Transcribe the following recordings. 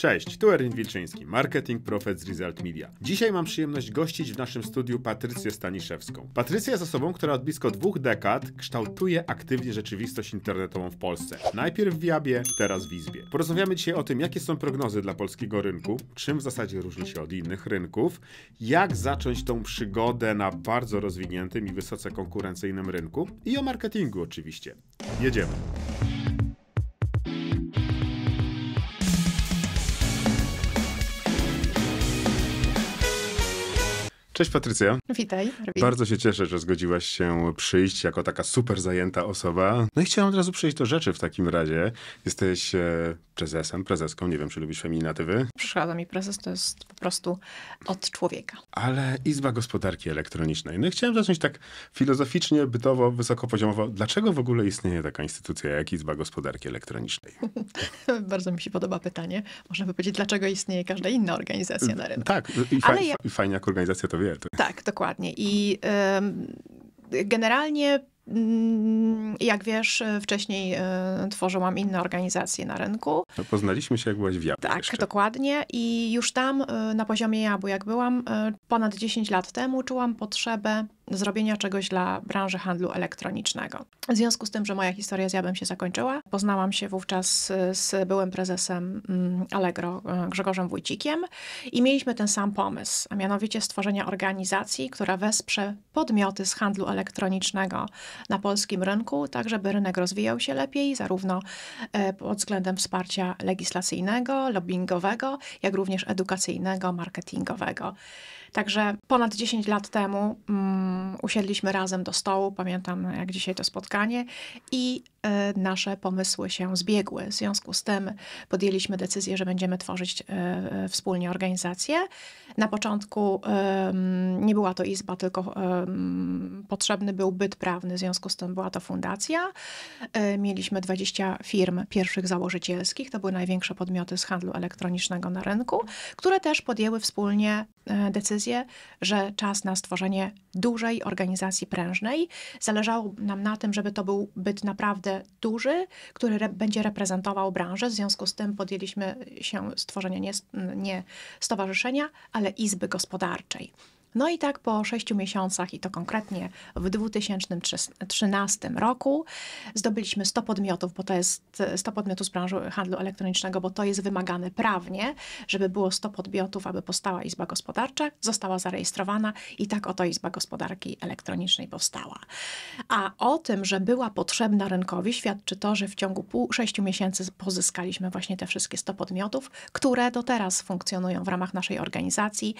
Cześć, tu Erin Wilczyński, marketing profet z Result Media. Dzisiaj mam przyjemność gościć w naszym studiu Patrycję Staniszewską. Patrycja jest osobą, która od blisko dwóch dekad kształtuje aktywnie rzeczywistość internetową w Polsce. Najpierw w Jabie, teraz w Izbie. Porozmawiamy dzisiaj o tym, jakie są prognozy dla polskiego rynku, czym w zasadzie różni się od innych rynków, jak zacząć tą przygodę na bardzo rozwiniętym i wysoce konkurencyjnym rynku i o marketingu oczywiście. Jedziemy. Cześć Patrycja. Witaj. Robin. Bardzo się cieszę, że zgodziłaś się przyjść jako taka super zajęta osoba. No i chciałam od razu przejść do rzeczy w takim razie. Jesteś e, prezesem, prezeską, nie wiem czy lubisz feminatywy. Przeszkadza mi prezes, to jest po prostu od człowieka. Ale Izba Gospodarki Elektronicznej. No i chciałem zacząć tak filozoficznie, bytowo, wysokopoziomowo. Dlaczego w ogóle istnieje taka instytucja jak Izba Gospodarki Elektronicznej? Bardzo mi się podoba pytanie. Można by powiedzieć, dlaczego istnieje każda inna organizacja na rynku. Tak, i, fa- ja... i fajnie jak organizacja to wie. Tak, dokładnie. I y, generalnie mm, jak wiesz, wcześniej e, tworzyłam inne organizacje na rynku. Poznaliśmy się, jak byłaś w Jabłku. Tak, jeszcze. dokładnie. I już tam e, na poziomie Jabłku, jak byłam e, ponad 10 lat temu, czułam potrzebę zrobienia czegoś dla branży handlu elektronicznego. W związku z tym, że moja historia z Jabem się zakończyła, poznałam się wówczas y, z byłym prezesem mm, Allegro y, Grzegorzem Wójcikiem i mieliśmy ten sam pomysł, a mianowicie stworzenia organizacji, która wesprze podmioty z handlu elektronicznego na polskim rynku, tak żeby rynek rozwijał się lepiej, zarówno y, pod względem wsparcia legislacyjnego, lobbyingowego, jak również edukacyjnego, marketingowego. Także ponad 10 lat temu mm, usiedliśmy razem do stołu, pamiętam jak dzisiaj to spotkanie i E, nasze pomysły się zbiegły. W związku z tym podjęliśmy decyzję, że będziemy tworzyć e, e, wspólnie organizację. Na początku nie była to izba, tylko potrzebny był byt prawny, w związku z tym była to fundacja. Mieliśmy 20 firm pierwszych założycielskich, to były największe podmioty z handlu elektronicznego na rynku, które też podjęły wspólnie decyzję, że czas na stworzenie dużej organizacji prężnej. Zależało nam na tym, żeby to był byt naprawdę naprawdę duży, który re będzie reprezentował branżę. W związku z tym podjęliśmy się stworzenia nie, nie stowarzyszenia, ale izby gospodarczej. No i tak po sześciu miesiącach, i to konkretnie w 2013 roku, zdobyliśmy 100 podmiotów, bo to jest 100 podmiotów z branży handlu elektronicznego, bo to jest wymagane prawnie, żeby było 100 podmiotów, aby powstała Izba Gospodarcza, została zarejestrowana i tak oto Izba Gospodarki Elektronicznej powstała. A o tym, że była potrzebna rynkowi, świadczy to, że w ciągu pół, 6 miesięcy pozyskaliśmy właśnie te wszystkie 100 podmiotów, które do teraz funkcjonują w ramach naszej organizacji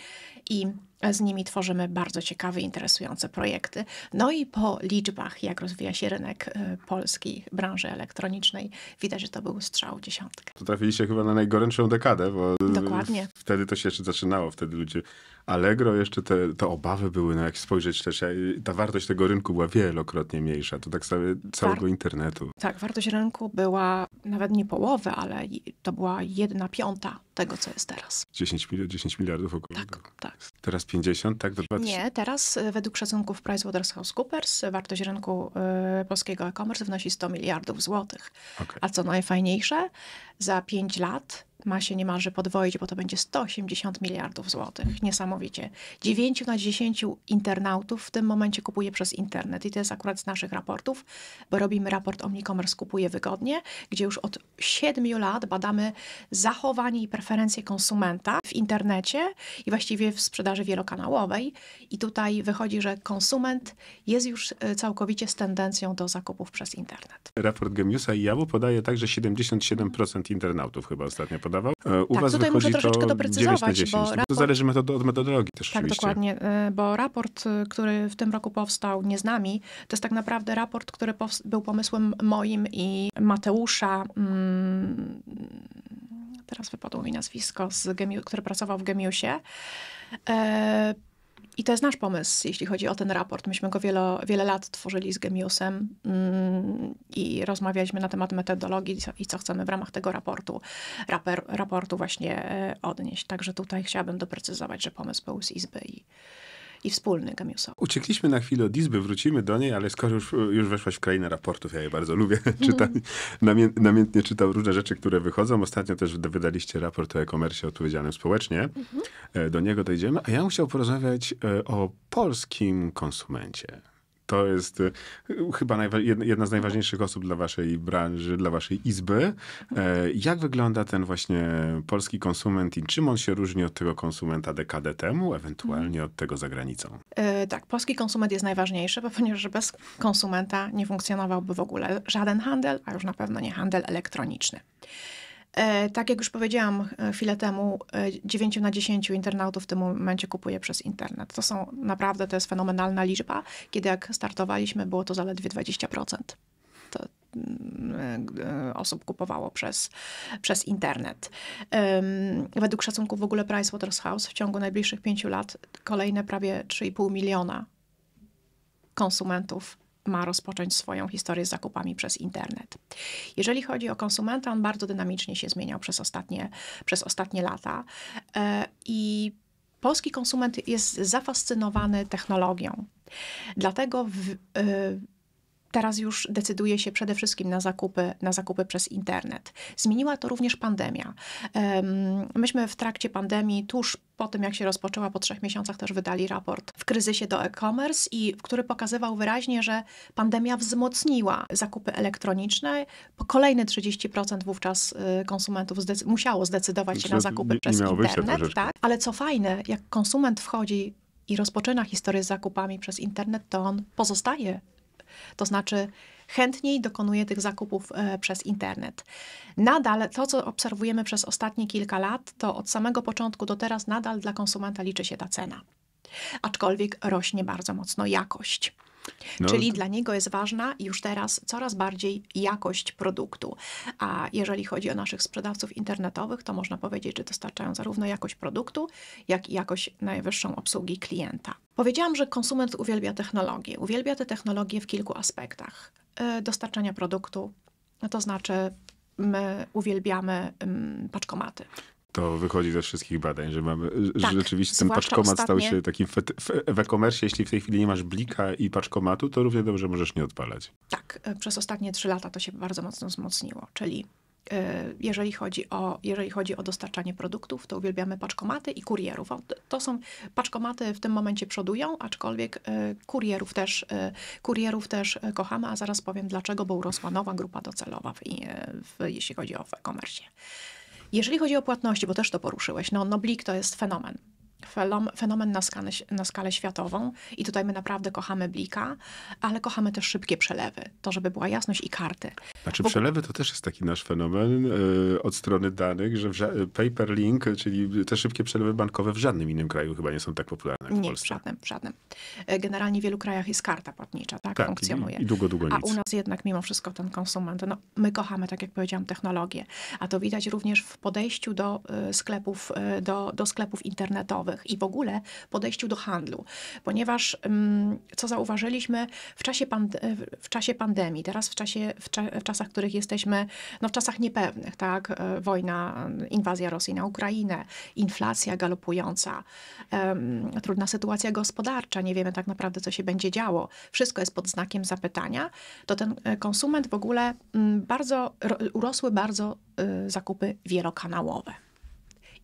i z nimi tworzymy bardzo ciekawe, interesujące projekty. No i po liczbach, jak rozwija się rynek e, polskiej branży elektronicznej, widać, że to był strzał dziesiątkę. To trafiliście chyba na najgorętszą dekadę, bo Dokładnie. wtedy to się jeszcze zaczynało, wtedy ludzie Allegro jeszcze te, te obawy były, no jak spojrzeć też, ta wartość tego rynku była wielokrotnie mniejsza, to tak samo całego War tak. internetu. Tak, wartość rynku była nawet nie połowę, ale to była jedna piąta tego, co jest teraz. 10, miliard, 10 miliardów około. Tak, tak. Teraz 50, tak? Do 2000. Nie, teraz y, według szacunków PricewaterhouseCoopers y, wartość rynku y, polskiego e-commerce wynosi 100 miliardów złotych. Okay. A co najfajniejsze, za 5 lat ma się niemalże podwoić, bo to będzie 180 miliardów złotych. Niesamowicie. 9 na 10 internautów w tym momencie kupuje przez internet i to jest akurat z naszych raportów, bo robimy raport Omnicommerce kupuje wygodnie, gdzie już od 7 lat badamy zachowanie i preferencje konsumenta w internecie i właściwie w sprzedaży wielokanałowej i tutaj wychodzi, że konsument jest już e, całkowicie z tendencją do zakupów przez internet. Raport Gemiusa i Jawu podaje także 77% internautów chyba ostatnio podawał. E, u tak, was tutaj muszę troszeczkę doprecyzować, 10, bo, no raport, to zależy metod od metodologii też tak, oczywiście. Tak, dokładnie, e, bo raport, e, który w tym roku powstał nie z nami, to jest tak naprawdę raport, który był pomysłem moim i Mateusza. Mm, teraz wypadło mi nazwisko, z który pracował w Gemiusie. I to jest nasz pomysł, jeśli chodzi o ten raport. Myśmy go wiele, wiele lat tworzyli z Gemiusem mm, i rozmawialiśmy na temat metodologii i co chcemy w ramach tego raportu, raper, raportu właśnie e, odnieść. Także tutaj chciałabym doprecyzować, że pomysł był z Izby i, i wspólny Gamiusa. Uciekliśmy na chwilę od izby, wrócimy do niej, ale skoro już, już weszłaś w krainę raportów, ja je bardzo lubię czytać, mhm. Namię, namiętnie czytam różne rzeczy, które wychodzą. Ostatnio też wydaliście raport o e-commerce odpowiedzialnym społecznie. Mhm. E, do niego dojdziemy, a ja bym chciał porozmawiać e, o polskim konsumencie to jest y, chyba jedna z najważniejszych osób dla waszej branży, dla waszej izby. E, jak wygląda ten właśnie polski konsument i czym on się różni od tego konsumenta dekadę temu, ewentualnie mhm. od tego za granicą? E, tak, polski konsument jest najważniejszy, ponieważ bez konsumenta nie funkcjonowałby w ogóle żaden handel, a już na pewno nie handel elektroniczny. E, tak jak już powiedziałam e, chwilę temu, 9 e, na 10 internautów w tym momencie kupuje przez internet. To są naprawdę, to jest fenomenalna liczba. Kiedy jak startowaliśmy, było to zaledwie 20%. To, mm, osób kupowało przez, przez internet. Według szacunków w ogóle Pricewaterhouse w ciągu najbliższych pięciu lat kolejne prawie 3,5 miliona konsumentów ma rozpocząć swoją historię z zakupami przez internet. Jeżeli chodzi o konsumenta, on bardzo dynamicznie się zmieniał przez ostatnie, przez ostatnie lata e, i polski konsument jest zafascynowany technologią. Dlatego w, e, teraz już decyduje się przede wszystkim na zakupy, na zakupy przez internet. Zmieniła to również pandemia. Myśmy w trakcie pandemii, tuż po tym jak się rozpoczęła, po trzech miesiącach też wydali raport w kryzysie do e-commerce, i który pokazywał wyraźnie, że pandemia wzmocniła zakupy elektroniczne. kolejne 30% wówczas y, konsumentów musiało zdecydować się na zakupy nie, przez nie internet. Tak? Ale co fajne, jak konsument wchodzi i rozpoczyna historię z zakupami przez internet, to on pozostaje to znaczy, chętniej dokonuje tych zakupów e, przez internet. Nadal to, co obserwujemy przez ostatnie kilka lat, to od samego początku do teraz nadal dla konsumenta liczy się ta cena. Aczkolwiek rośnie bardzo mocno jakość. No. Czyli dla niego jest ważna już teraz coraz bardziej jakość produktu. A jeżeli chodzi o naszych sprzedawców internetowych, to można powiedzieć, że dostarczają zarówno jakość produktu, jak i jakość najwyższą obsługi klienta. Powiedziałam, że konsument uwielbia technologię. Uwielbia te technologie w kilku aspektach. Y, dostarczania produktu, to znaczy my uwielbiamy mm, paczkomaty. To wychodzi ze wszystkich badań, że mamy tak, rzeczywiście ten paczkomat ostatnie. stał się takim w e-commerce. Jeśli w tej chwili nie masz blika i paczkomatu, to równie dobrze możesz nie odpalać. Tak, e, przez ostatnie trzy lata to się bardzo mocno wzmocniło, czyli e, jeżeli chodzi, o, jeżeli chodzi o dostarczanie produktów, to uwielbiamy paczkomaty i kurierów. To są paczkomaty w tym momencie przodują, aczkolwiek e, kurierów też, kurierów też kochamy, a zaraz powiem dlaczego, bo urosła nowa grupa docelowa, w, w, jeśli chodzi o e-commerce. Jeżeli chodzi o płatności, bo też to poruszyłeś, no, no Blik to jest fenomen fenomen na skalę, na skalę światową i tutaj my naprawdę kochamy Blika, ale kochamy też szybkie przelewy, to żeby była jasność i karty. Znaczy Bo... przelewy to też jest taki nasz fenomen yy, od strony danych, że e, paperlink, czyli te szybkie przelewy bankowe w żadnym innym kraju chyba nie są tak popularne jak w nie, Polsce. w żadnym, w żadnym. E, generalnie w wielu krajach jest karta płatnicza, tak, tak funkcjonuje. I, i długo, długo A nic. u nas jednak mimo wszystko ten konsument, no my kochamy, tak jak powiedziałam, technologię, a to widać również w podejściu do sklepów, do, do sklepów internetowych, i w ogóle podejściu do handlu. Ponieważ mm, co zauważyliśmy w czasie, w czasie pandemii, teraz w, czasie, w, cza w czasach, w których jesteśmy, no w czasach niepewnych, tak? E, wojna, mm, inwazja Rosji na Ukrainę, inflacja galopująca, um, trudna sytuacja gospodarcza, nie wiemy tak naprawdę, co się będzie działo. Wszystko jest pod znakiem zapytania. To ten e, konsument w ogóle mm, bardzo, urosły bardzo y, zakupy wielokanałowe.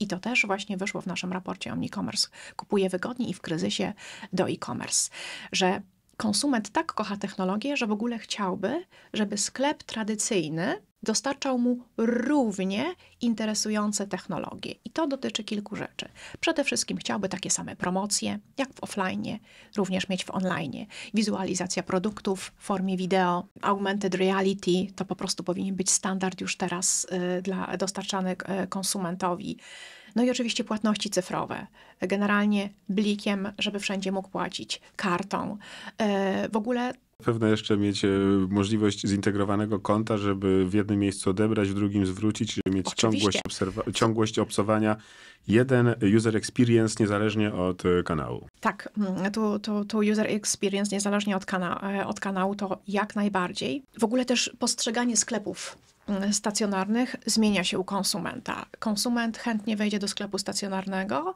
I to też właśnie wyszło w naszym raporcie Commerce Kupuje wygodnie i w kryzysie do e-commerce, że konsument tak kocha technologię, że w ogóle chciałby, żeby sklep tradycyjny dostarczał mu równie interesujące technologie. I to dotyczy kilku rzeczy. Przede wszystkim chciałby takie same promocje, jak w offline, również mieć w online. Wizualizacja produktów w formie wideo, augmented reality, to po prostu powinien być standard już teraz y, dla, dostarczany y, konsumentowi. No i oczywiście płatności cyfrowe. Generalnie blikiem, żeby wszędzie mógł płacić, kartą. Y, w ogóle Pewne jeszcze mieć e, możliwość zintegrowanego konta, żeby w jednym miejscu odebrać, w drugim zwrócić, żeby mieć ciągłość, obserwa- ciągłość obsowania. Jeden user experience niezależnie od e, kanału. Tak, mm, to, to, to user experience niezależnie od, kana- e, od kanału to jak najbardziej. W ogóle też postrzeganie sklepów mm, stacjonarnych zmienia się u konsumenta. Konsument chętnie wejdzie do sklepu stacjonarnego,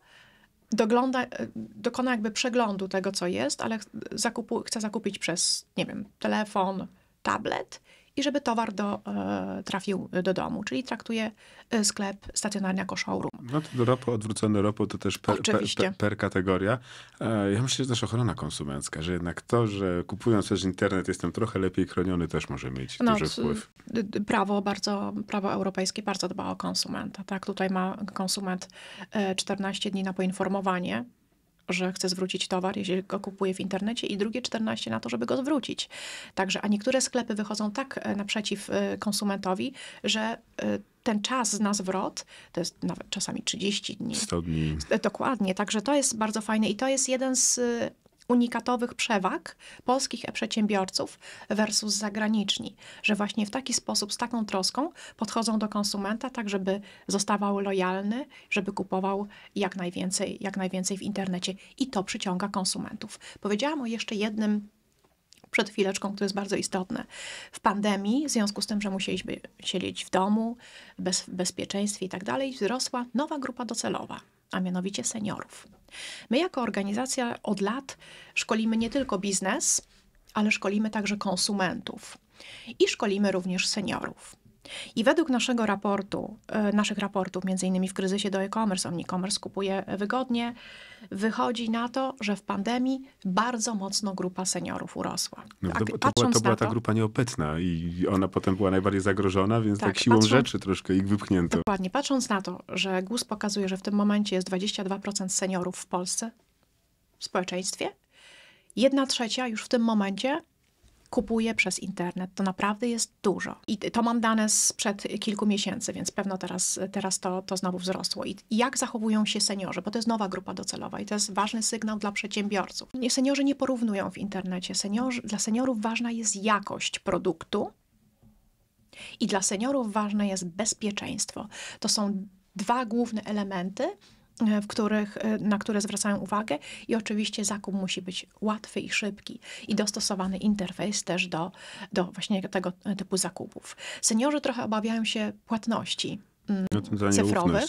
dogląda, e, dokona jakby przeglądu tego, co jest, ale zakupu, chce zakupić przez, nie wiem, telefon, tablet i żeby towar do, e, trafił do domu, czyli traktuje e, sklep stacjonarnie jako showroom. No to ropo, odwrócony ropo to też per, per, per, per kategoria. E, ja myślę, że też ochrona konsumencka, że jednak to, że kupując przez internet jestem trochę lepiej chroniony, też może mieć no, duży wpływ. Prawo bardzo, prawo europejskie bardzo dba o konsumenta. Tak? Tutaj ma konsument 14 dni na poinformowanie że chce zwrócić towar, jeśli go kupuje w internecie, i drugie 14 na to, żeby go zwrócić. Także, a niektóre sklepy wychodzą tak e, naprzeciw e, konsumentowi, że e, ten czas na zwrot to jest nawet czasami 30 dni. 100 dni. Dokładnie, także to jest bardzo fajne i to jest jeden z unikatowych przewag polskich przedsiębiorców versus zagraniczni, że właśnie w taki sposób, z taką troską podchodzą do konsumenta, tak żeby zostawał lojalny, żeby kupował jak najwięcej, jak najwięcej w internecie i to przyciąga konsumentów. Powiedziałam o jeszcze jednym przed chwileczką, które jest bardzo istotne. W pandemii, w związku z tym, że musieliśmy siedzieć w domu, bez, w bezpieczeństwie i tak dalej, wzrosła nowa grupa docelowa a mianowicie seniorów. My jako organizacja od lat szkolimy nie tylko biznes, ale szkolimy także konsumentów i szkolimy również seniorów. I według naszego raportu, e, naszych raportów, między innymi w kryzysie do e-commerce, omnicommerce kupuje wygodnie, wychodzi na to, że w pandemii bardzo mocno grupa seniorów urosła. No, to, to, była, to była ta to, grupa nieopytna i ona potem była najbardziej zagrożona, więc tak, tak siłą patrząc, rzeczy troszkę ich wypchnięto. Dokładnie. Patrząc na to, że GUS pokazuje, że w tym momencie jest 22% seniorów w Polsce, w społeczeństwie, jedna trzecia już w tym momencie kupuje przez internet. To naprawdę jest dużo. I to mam dane sprzed kilku miesięcy, więc pewno teraz, teraz to, to znowu wzrosło. I jak zachowują się seniorzy? Bo to jest nowa grupa docelowa i to jest ważny sygnał dla przedsiębiorców. Nie, seniorzy nie porównują w internecie. dla seniorów ważna jest jakość produktu. I dla seniorów ważne jest bezpieczeństwo. To są dwa główne elementy, E, w których, e, na które zwracają uwagę i oczywiście zakup musi być łatwy i szybki i dostosowany interfejs też do, do właśnie tego typu zakupów. Seniorzy trochę obawiają się płatności. Mm, no, cyfrowych.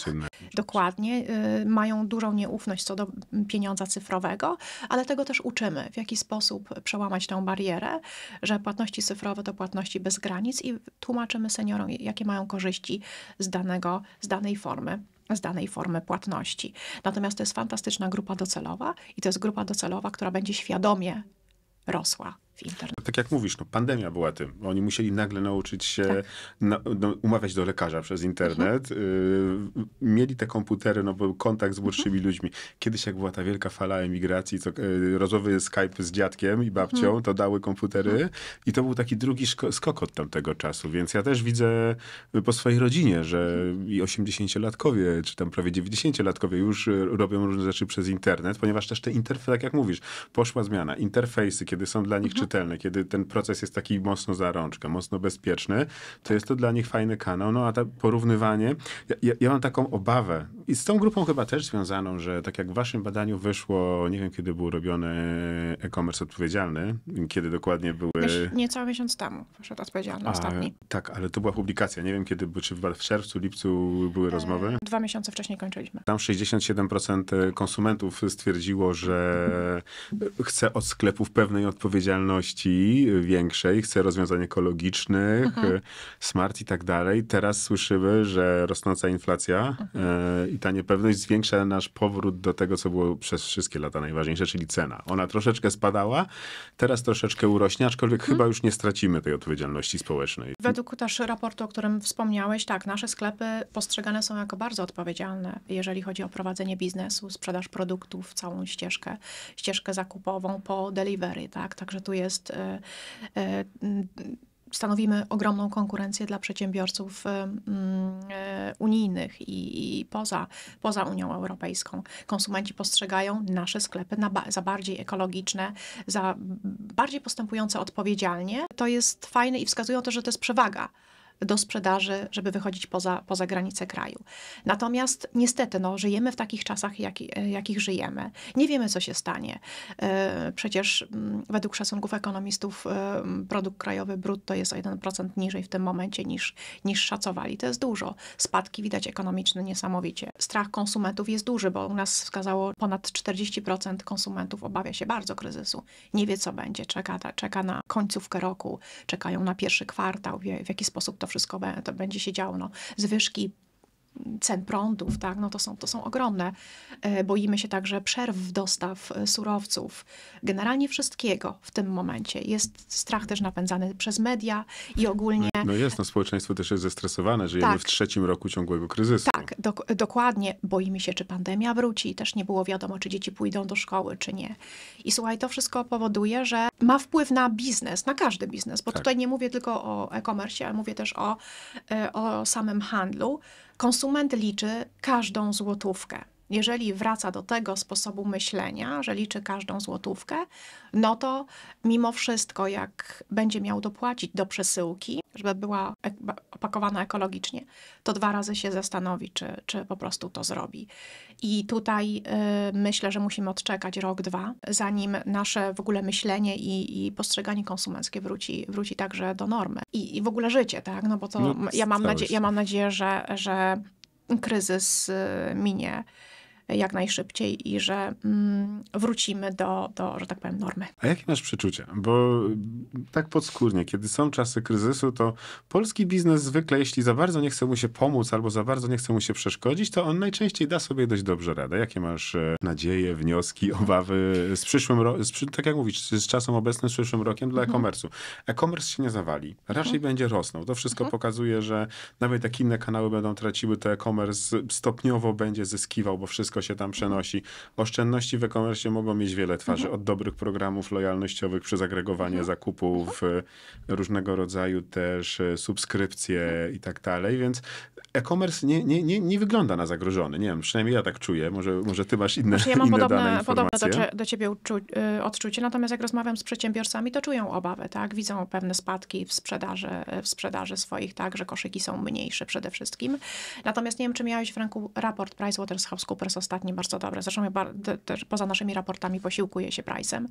Dokładnie. Y, mają dużą nieufność co do pieniądza cyfrowego, ale tego też uczymy, w jaki sposób przełamać tę barierę, że płatności cyfrowe to płatności bez granic i tłumaczymy seniorom, jakie mają korzyści z, danego, z danej formy z danej formy płatności. Natomiast to jest fantastyczna grupa docelowa i to jest grupa docelowa, która będzie świadomie rosła w internecie. Tak jak mówisz, no, pandemia była tym. Oni musieli nagle nauczyć się tak. na, no, umawiać do lekarza przez mhm. internet. Mhm. Y, mieli te komputery, no był kontakt z mhm. młodszymi mhm. ludźmi. Kiedyś jak była ta wielka fala emigracji, to y, e, rozmowy Skype z dziadkiem i babcią, mhm. to dały komputery mhm. i to był taki drugi skok od tamtego czasu, więc ja też widzę y, po swojej rodzinie, że i 80-latkowie, czy tam prawie 90-latkowie już y, robią różne rzeczy przez internet, ponieważ też te interfejsy, tak jak mówisz, poszła zmiana. Interfejsy, kiedy są dla nich czytelne, kiedy ten proces jest taki mocno za rączkę, mocno bezpieczny, to jest to dla nich fajny kanał. No a to porównywanie, ja, ja mam taką obawę, i z tą grupą chyba też związaną, że tak jak w waszym badaniu wyszło, nie wiem kiedy był robiony e-commerce odpowiedzialny, kiedy dokładnie były... Niecały miesiąc temu poszedł odpowiedzialny A, ostatni. Tak, ale to była publikacja, nie wiem kiedy, czy w czerwcu, lipcu były e, rozmowy? Dwa miesiące wcześniej kończyliśmy. Tam 67% e, konsumentów stwierdziło, że e, chce od sklepów pewnej odpowiedzialności większej, chce rozwiązań ekologicznych, mhm. smart i tak dalej. Teraz słyszymy, że rosnąca inflacja i ta niepewność zwiększa nasz powrót do tego, co było przez wszystkie lata najważniejsze, czyli cena. Ona troszeczkę spadała, teraz troszeczkę urośnie, aczkolwiek hmm. chyba już nie stracimy tej odpowiedzialności społecznej. Według też raportu, o którym wspomniałeś, tak, nasze sklepy postrzegane są jako bardzo odpowiedzialne, jeżeli chodzi o prowadzenie biznesu, sprzedaż produktów, całą ścieżkę, ścieżkę zakupową po delivery, tak? Także tu jest e, e, stanowimy ogromną konkurencję dla przedsiębiorców e, unijnych i, poza, poza Unią Europejską. Konsumenci postrzegają nasze sklepy na, za bardziej ekologiczne, za bardziej postępujące odpowiedzialnie. To jest fajne i wskazują to, że to jest przewaga do sprzedaży, żeby wychodzić poza, poza granice kraju. Natomiast niestety no, żyjemy w takich czasach, jak, jakich żyjemy. Nie wiemy, co się stanie. E, przecież mm, według szacunków ekonomistów e, produkt krajowy brutto jest o 1% niżej w tym momencie niż, niż szacowali. To jest dużo. Spadki widać ekonomiczne niesamowicie. Strach konsumentów jest duży, bo u nas wskazało ponad 40% konsumentów obawia się bardzo kryzysu. Nie wie, co będzie. Czeka, czeka na końcówkę roku, czekają na pierwszy kwartał, w jaki sposób to wszystko to będzie się działo. No, zwyżki cen prądów, tak, no to są, to są ogromne. E, boimy się także przerw w dostaw e, surowców, generalnie wszystkiego w tym momencie. Jest strach też napędzany przez media i ogólnie... No, no jest, no społeczeństwo też jest zestresowane, że tak. w trzecim roku ciągłego kryzysu. Tak, dokładnie. Boimy się, czy pandemia wróci. Też nie było wiadomo, czy dzieci pójdą do szkoły, czy nie. I słuchaj, to wszystko powoduje, że ma wpływ na biznes, na każdy biznes, bo tak. tutaj nie mówię tylko o e-commerce, ale mówię też o, e, o samym handlu Konsument liczy każdą złotówkę jeżeli wraca do tego sposobu myślenia, że liczy każdą złotówkę, no to mimo wszystko, jak będzie miał dopłacić do przesyłki, żeby była opakowana ekologicznie, to dwa razy się zastanowi, czy, czy po prostu to zrobi. I tutaj y, myślę, że musimy odczekać rok, dwa, zanim nasze w ogóle myślenie i, i postrzeganie konsumenckie wróci, wróci także do normy. I, i w ogóle życie, tak? No bo to no, ja, mam nadzieję, ja mam nadzieję, że, że kryzys y, minie jak najszybciej i że mm, wrócimy do, do, że tak powiem, normy. A jakie masz przeczucia? Bo mm, tak podskórnie, kiedy są czasy kryzysu, to polski biznes zwykle, jeśli za bardzo nie chce mu się pomóc albo za bardzo nie chce mu się przeszkodzić, to on najczęściej da sobie dość dobrze radę. Jakie masz e, nadzieje, wnioski, obawy z przyszłym rokiem, tak jak mówisz, z czasem obecnym, z przyszłym rokiem dla mhm. e-commerce'u? E-commerce się nie zawali, raczej mhm. będzie rosnął. To wszystko mhm. pokazuje, że nawet jak inne kanały będą traciły, to e-commerce stopniowo będzie zyskiwał, bo wszystko wszystko się tam przenosi. Oszczędności w e-commerce mogą mieć wiele twarzy, mhm. od dobrych programów lojalnościowych przez agregowanie mhm. zakupów, mhm. różnego rodzaju też e, subskrypcje mhm. i tak dalej, więc e-commerce nie, nie, nie, nie wygląda na zagrożony. Nie wiem, przynajmniej ja tak czuję. Może, może ty masz inne, znaczy ja mam inne podobne, dane podobne do, do ciebie uczu, e, odczucie, natomiast jak rozmawiam z przedsiębiorcami, to czują obawę, tak? Widzą pewne spadki w sprzedaży, w sprzedaży swoich, tak? Że koszyki są mniejsze przede wszystkim. Natomiast nie wiem, czy miałeś w ręku raport PricewaterhouseCoopers ostatni bardzo dobre. Zresztą ja bar też poza naszymi raportami posiłkuję się Price'em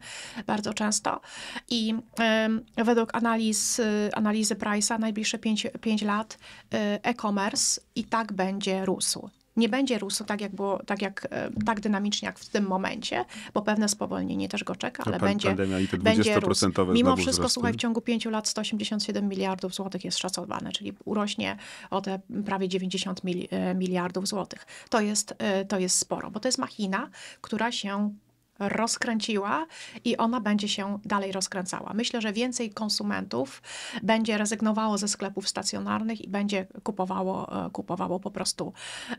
bardzo często. I y, według analiz, y, analizy Price'a najbliższe 5 lat y, e-commerce i tak będzie rósł nie będzie rósł tak, jak było, tak, jak, e, tak dynamicznie jak w tym momencie, bo pewne spowolnienie też go czeka, no, ale pan, będzie, będzie rósł. Mimo wszystko, słuchaj, w ciągu pięciu lat 187 miliardów złotych jest szacowane, czyli urośnie o te prawie 90 e, miliardów złotych. To jest, e, to jest sporo, bo to jest machina, która się rozkręciła i ona będzie się dalej rozkręcała. Myślę, że więcej konsumentów będzie rezygnowało ze sklepów stacjonarnych i będzie kupowało, e, kupowało po prostu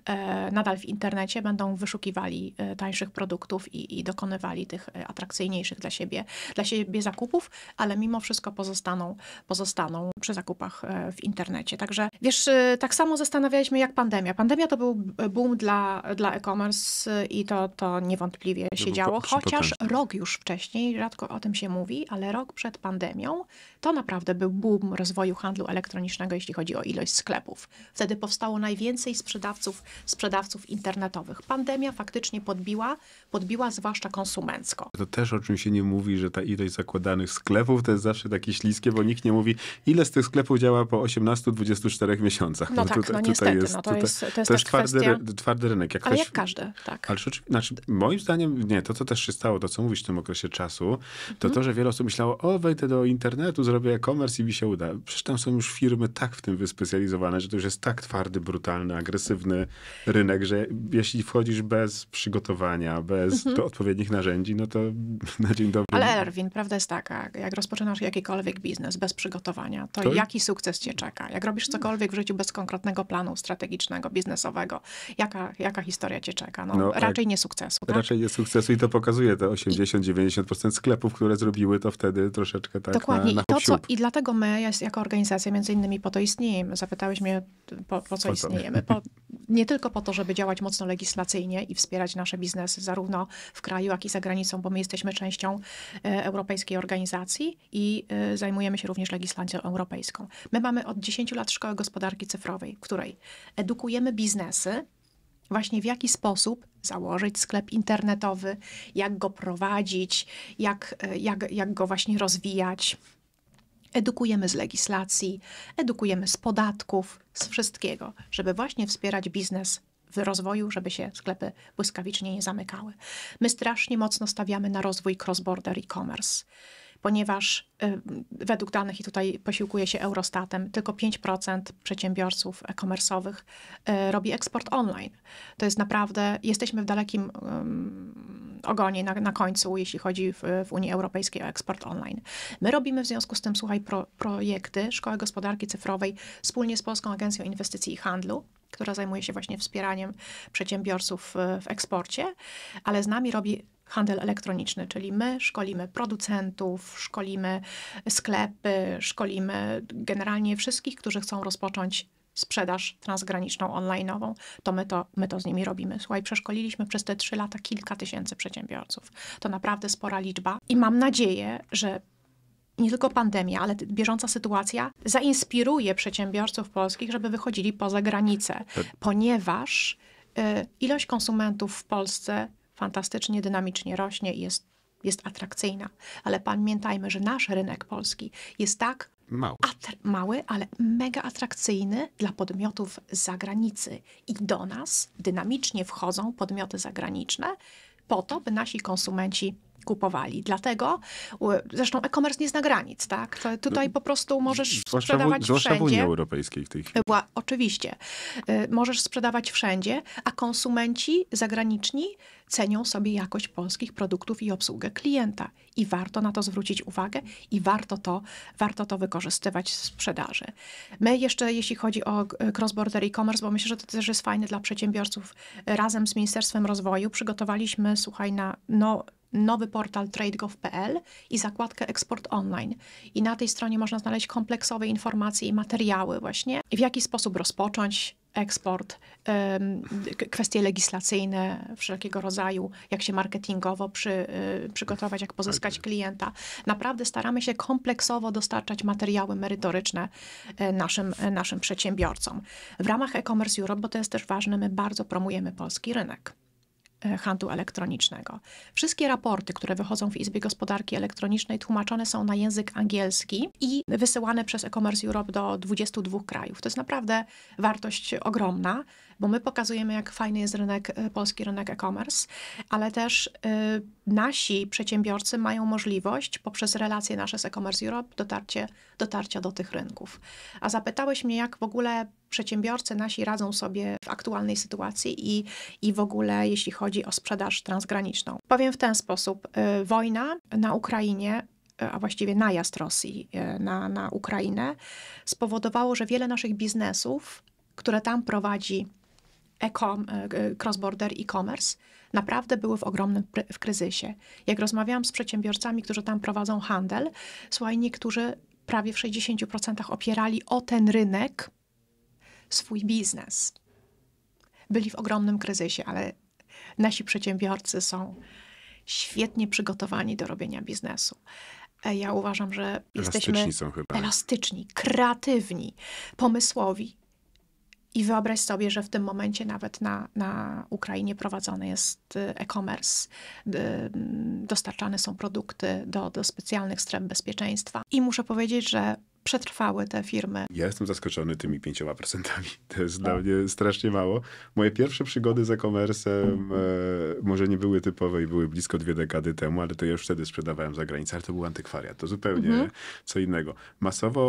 e, nadal w internecie, będą wyszukiwali e, tańszych produktów i, i dokonywali tych atrakcyjniejszych dla siebie, dla siebie zakupów, ale mimo wszystko pozostaną, pozostaną przy zakupach w internecie. Także wiesz, tak samo zastanawialiśmy jak pandemia. Pandemia to był boom dla, dla e-commerce i to, to niewątpliwie się działo. Chociaż rok już wcześniej, rzadko o tym się mówi, ale rok przed pandemią to naprawdę był boom rozwoju handlu elektronicznego, jeśli chodzi o ilość sklepów. Wtedy powstało najwięcej sprzedawców, sprzedawców internetowych. Pandemia faktycznie podbiła, podbiła zwłaszcza konsumencko. To też o czym się nie mówi, że ta ilość zakładanych sklepów to jest zawsze takie śliskie, bo nikt nie mówi, ile z tych sklepów działa po 18-24 miesiącach. No, no tak, no tutaj, no niestety, jest, no to, jest, to jest, to jest twardy, twardy rynek. Jak Ale ktoś, jak każdy, tak. Ale znaczy, moim zdaniem, nie, to co też się stało, to co mówisz w tym okresie czasu, to mhm. to, że wiele osób myślało, o wejdę do internetu, zrobię e-commerce i mi się uda. Przecież tam są już firmy tak w tym wyspecjalizowane, że to już jest tak twardy, brutalny, agresywny rynek, że jeśli wchodzisz bez przygotowania, bez mhm. odpowiednich narzędzi, no to na dzień dobry. Ale Erwin, prawda jest taka, jak rozpoczynasz jakikolwiek biznes bez przygotowania, to, to, jaki sukces cię czeka? Jak robisz cokolwiek w życiu bez konkretnego planu strategicznego, biznesowego, jaka, jaka historia cię czeka? No, no e- raczej nie sukcesu. Tak? Raczej nie sukcesu i to po pokazuje te 80-90% sklepów, które zrobiły to wtedy troszeczkę tak Dokładnie. Na, na I, to, co, I dlatego my jako organizacja między innymi po to istniejemy. Zapytałeś mnie, po, po co po istniejemy. Po, nie tylko po to, żeby działać mocno legislacyjnie i wspierać nasze biznesy zarówno w kraju, jak i za granicą, bo my jesteśmy częścią e, europejskiej organizacji i e, zajmujemy się również legislacją europejską. My mamy od 10 lat Szkołę Gospodarki Cyfrowej, w której edukujemy biznesy, właśnie w jaki sposób założyć sklep internetowy, jak go prowadzić, jak, e, jak, jak go właśnie rozwijać. Edukujemy z legislacji, edukujemy z podatków, z wszystkiego, żeby właśnie wspierać biznes w rozwoju, żeby się sklepy błyskawicznie nie zamykały. My strasznie mocno stawiamy na rozwój cross-border e-commerce ponieważ y, według danych, i tutaj posiłkuje się Eurostatem, tylko 5% przedsiębiorców e-commerce'owych y, robi eksport online. To jest naprawdę, jesteśmy w dalekim ogonie na, na, końcu, jeśli chodzi w, w, Unii Europejskiej o eksport online. My robimy w związku z tym, słuchaj, pro, projekty Szkoły Gospodarki Cyfrowej wspólnie z Polską Agencją Inwestycji i Handlu, która zajmuje się właśnie wspieraniem przedsiębiorców e, w eksporcie, ale z nami robi handel elektroniczny, czyli my szkolimy producentów, szkolimy sklepy, szkolimy generalnie wszystkich, którzy chcą rozpocząć sprzedaż transgraniczną, online'ową, to my, to my to z nimi robimy. Słuchaj, przeszkoliliśmy przez te trzy lata kilka tysięcy przedsiębiorców. To naprawdę spora liczba i mam nadzieję, że nie tylko pandemia, ale bieżąca sytuacja zainspiruje przedsiębiorców polskich, żeby wychodzili poza granicę, tak. ponieważ y, ilość konsumentów w Polsce fantastycznie, dynamicznie rośnie i jest, jest atrakcyjna. Ale pamiętajmy, że nasz rynek polski jest tak mały. mały, ale mega atrakcyjny dla podmiotów z zagranicy. I do nas dynamicznie wchodzą podmioty zagraniczne po to, by nasi konsumenci kupowali. Dlatego, zresztą e-commerce nie zna granic, tak? To tutaj no, po prostu możesz zwłaszcza sprzedawać w, zwłaszcza wszędzie. Zwłaszcza w Unii Europejskiej w tej chwili. Była, oczywiście. Y, możesz sprzedawać wszędzie, a konsumenci zagraniczni cenią sobie jakość polskich produktów i obsługę klienta. I warto na to zwrócić uwagę i warto to, warto to wykorzystywać w sprzedaży. My jeszcze, jeśli chodzi o e, cross-border e-commerce, bo myślę, że to też jest fajne dla przedsiębiorców, razem z Ministerstwem Rozwoju przygotowaliśmy, słuchaj, na no, nowy portal tradegov.pl i zakładkę Eksport Online. I na tej stronie można znaleźć kompleksowe informacje i materiały właśnie, w jaki sposób rozpocząć eksport, kwestie legislacyjne wszelkiego rodzaju, jak się marketingowo przy, y, przygotować, jak pozyskać klienta. Naprawdę staramy się kompleksowo dostarczać materiały merytoryczne e, naszym, e, naszym przedsiębiorcom. W ramach e-commerce Europe, bo to jest też ważne, my bardzo promujemy polski rynek. E, handlu elektronicznego. Wszystkie raporty, które wychodzą w Izbie Gospodarki Elektronicznej, tłumaczone są na język angielski i wysyłane przez e-commerce Europe do 22 krajów. To jest naprawdę wartość ogromna bo my pokazujemy, jak fajny jest rynek, e, polski rynek e-commerce, ale też e, nasi przedsiębiorcy mają możliwość poprzez relacje nasze z e-commerce Europe dotarcie, dotarcia do tych rynków. A zapytałeś mnie, jak w ogóle przedsiębiorcy nasi radzą sobie w aktualnej sytuacji i, i w ogóle jeśli chodzi o sprzedaż transgraniczną. Powiem w ten sposób. E, wojna na Ukrainie a właściwie najazd Rosji na, na Ukrainę, spowodowało, że wiele naszych biznesów, które tam prowadzi E, cross-border e-commerce naprawdę były w ogromnym w kryzysie. Jak rozmawiałam z przedsiębiorcami, którzy tam prowadzą handel, słuchaj, niektórzy prawie w 60% opierali o ten rynek swój biznes. Byli w ogromnym kryzysie, ale nasi przedsiębiorcy są świetnie przygotowani do robienia biznesu. E, ja uważam, że elastyczni jesteśmy elastyczni, kreatywni, pomysłowi. I wyobraź sobie, że w tym momencie nawet na, na Ukrainie prowadzony jest y, e-commerce, y, dostarczane są produkty do, do specjalnych stref bezpieczeństwa. I muszę powiedzieć, że przetrwały te firmy. Ja jestem zaskoczony tymi pięcioma procentami. To jest no. dla mnie strasznie mało. Moje pierwsze przygody z e e, może nie były typowe i były blisko dwie dekady temu, ale to ja już wtedy sprzedawałem za granicę, ale to był antykwariat. To zupełnie mhm. co innego. Masowo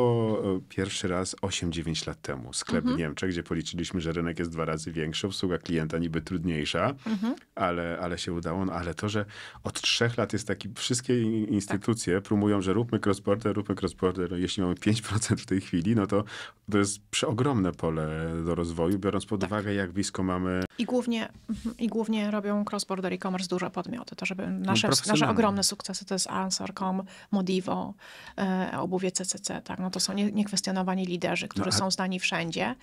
e, pierwszy raz 8-9 lat temu sklep mhm. w Niemczech, gdzie policzyliśmy, że rynek jest dwa razy większy, obsługa klienta niby trudniejsza, mhm. ale, ale się udało. No, ale to, że od trzech lat jest taki, wszystkie instytucje tak. promują, że róbmy cross-border, róbmy cross-border, no, jeśli mamy 5% w tej chwili, no to to jest przeogromne pole do rozwoju, biorąc pod tak. uwagę, jak blisko mamy... I głównie, mhm, i głównie robią cross-border e-commerce duże podmioty. To żeby nasze, no, nasze ogromne sukcesy to jest Answer.com, Modivo, e, obuwie CCC, tak? No to są nie, niekwestionowani liderzy, którzy no, a... są znani wszędzie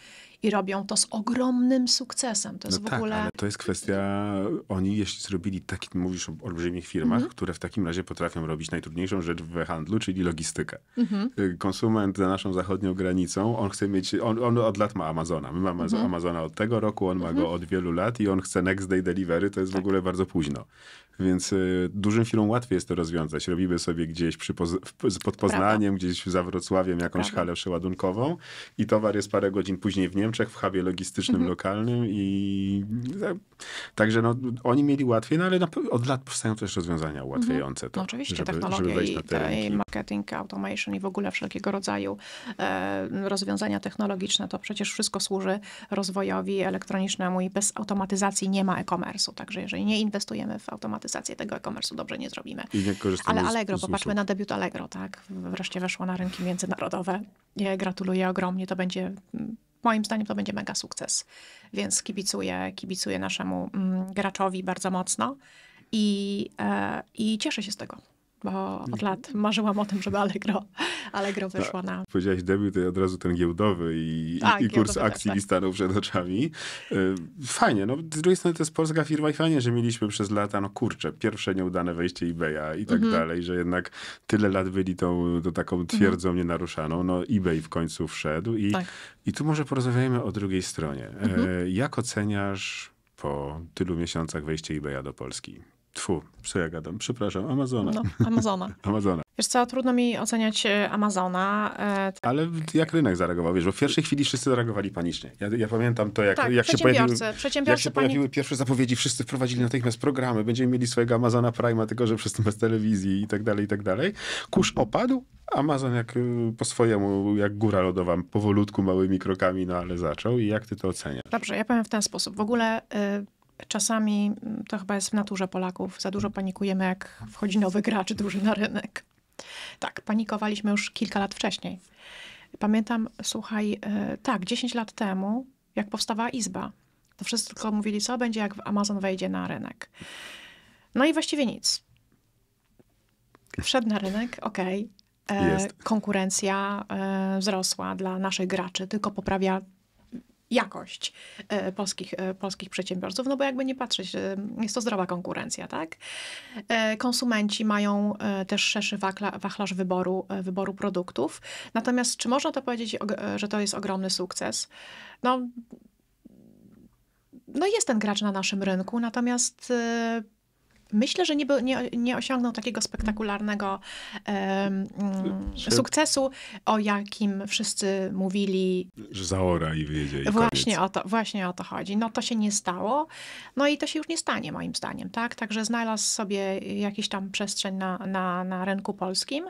i robią to z ogromnym sukcesem. To jest no w tak, ogóle... ale to jest kwestia, oni jeśli zrobili taki, mówisz o olbrzymich firmach, mm -hmm. które w takim razie potrafią robić najtrudniejszą rzecz w handlu, czyli logistykę. Mhm. Y, konsument za naszą zachodnią granicą, on chce mieć, on, on od lat ma Amazona. My mamy mhm. Amazona od tego roku, on ma go mhm. od wielu lat i on chce next day delivery, to jest tak. w ogóle bardzo późno. Więc y, dużym firmom łatwiej jest to rozwiązać. Robimy sobie gdzieś przy pod Poznaniem, gdzieś za Wrocławiem jakąś Brawo. halę przeładunkową i towar jest parę godzin później w Niemczech, w hubie logistycznym mhm. lokalnym i także no, oni mieli łatwiej, no ale na, od lat powstają też rozwiązania mhm. ułatwiające to. No oczywiście, żeby, technologie żeby i, te i, marketing, automation i w ogóle wszelkiego rodzaju e, rozwiązania technologiczne, to przecież wszystko służy rozwojowi elektronicznemu i bez automatyzacji nie ma e-commerce'u. Także jeżeli nie inwestujemy w automatyzację, automatyzację tego e-commerce'u dobrze nie zrobimy. Ale Allegro, z, popatrzmy na debiut Allegro, tak? Wreszcie weszło na rynki międzynarodowe. Ja gratuluję ogromnie, to będzie mm, moim zdaniem to będzie mega sukces. Więc kibicuję, kibicuję naszemu mm, graczowi bardzo mocno i, e, i cieszę się z tego bo od mhm. lat marzyłam o tym, żeby Allegro, Allegro tak. wyszło na... Powiedziałaś debiut i od razu ten giełdowy i, A, i, tak, i kurs tak, akcji tak, stanął przed oczami. E, fajnie, no z drugiej strony to jest polska firma i fajnie, że mieliśmy przez lata, no kurczę, pierwsze nieudane wejście eBaya i tak mhm. dalej, że jednak tyle lat byli tą, tą taką mhm. twierdzą mhm. nienaruszaną. No eBay w końcu wszedł i, tak. i tu może porozmawiajmy o drugiej stronie. E, mhm. Jak oceniasz po tylu miesiącach wejście eBaya do Polski? Tfu, co ja gadam? Przepraszam, Amazona. No, Amazona. Amazona. Wiesz co, trudno mi oceniać e, Amazona. E, ale jak rynek zareagował? Wiesz, bo w pierwszej chwili wszyscy zareagowali panicznie. Ja, ja pamiętam to, jak, tak, jak, się pojawiły, jak się pojawiły pierwsze zapowiedzi, wszyscy wprowadzili natychmiast programy, będziemy mieli swojego Amazona Prima, tylko że przez to bez telewizji i tak dalej, i tak dalej. Kurz opadł, Amazon jak y, po swojemu, jak góra lodowa, powolutku, małymi krokami, no ale zaczął. I jak ty to oceniasz? Dobrze, ja powiem w ten sposób. W ogóle... Y czasami mm, to chyba jest w naturze Polaków. Za dużo panikujemy, jak wchodzi nowy gracz duży na rynek. Tak, panikowaliśmy już kilka lat wcześniej. Pamiętam, słuchaj, e, tak, 10 lat temu, jak powstawała izba, to wszyscy tylko mówili, co będzie, jak Amazon wejdzie na rynek. No i właściwie nic. Wszedł na rynek, okej. Okay. E, konkurencja e, wzrosła dla naszych graczy, tylko poprawia jakość e, polskich, e, polskich przedsiębiorców, no bo jakby nie patrzeć, e, jest to zdrowa konkurencja, tak? Konsumenci mają też szerszy wachlarz wyboru, wyboru produktów. Natomiast czy można to powiedzieć, że to jest ogromny sukces? No, no jest ten gracz na naszym rynku, natomiast Myślę, że nie, nie, nie osiągnął takiego spektakularnego um, sukcesu, o jakim wszyscy mówili. Że zaora i wyjedzie. I właśnie, o to, właśnie o to chodzi. No to się nie stało. No i to się już nie stanie, moim zdaniem. Tak? Także znalazł sobie jakiś tam przestrzeń na, na, na rynku polskim.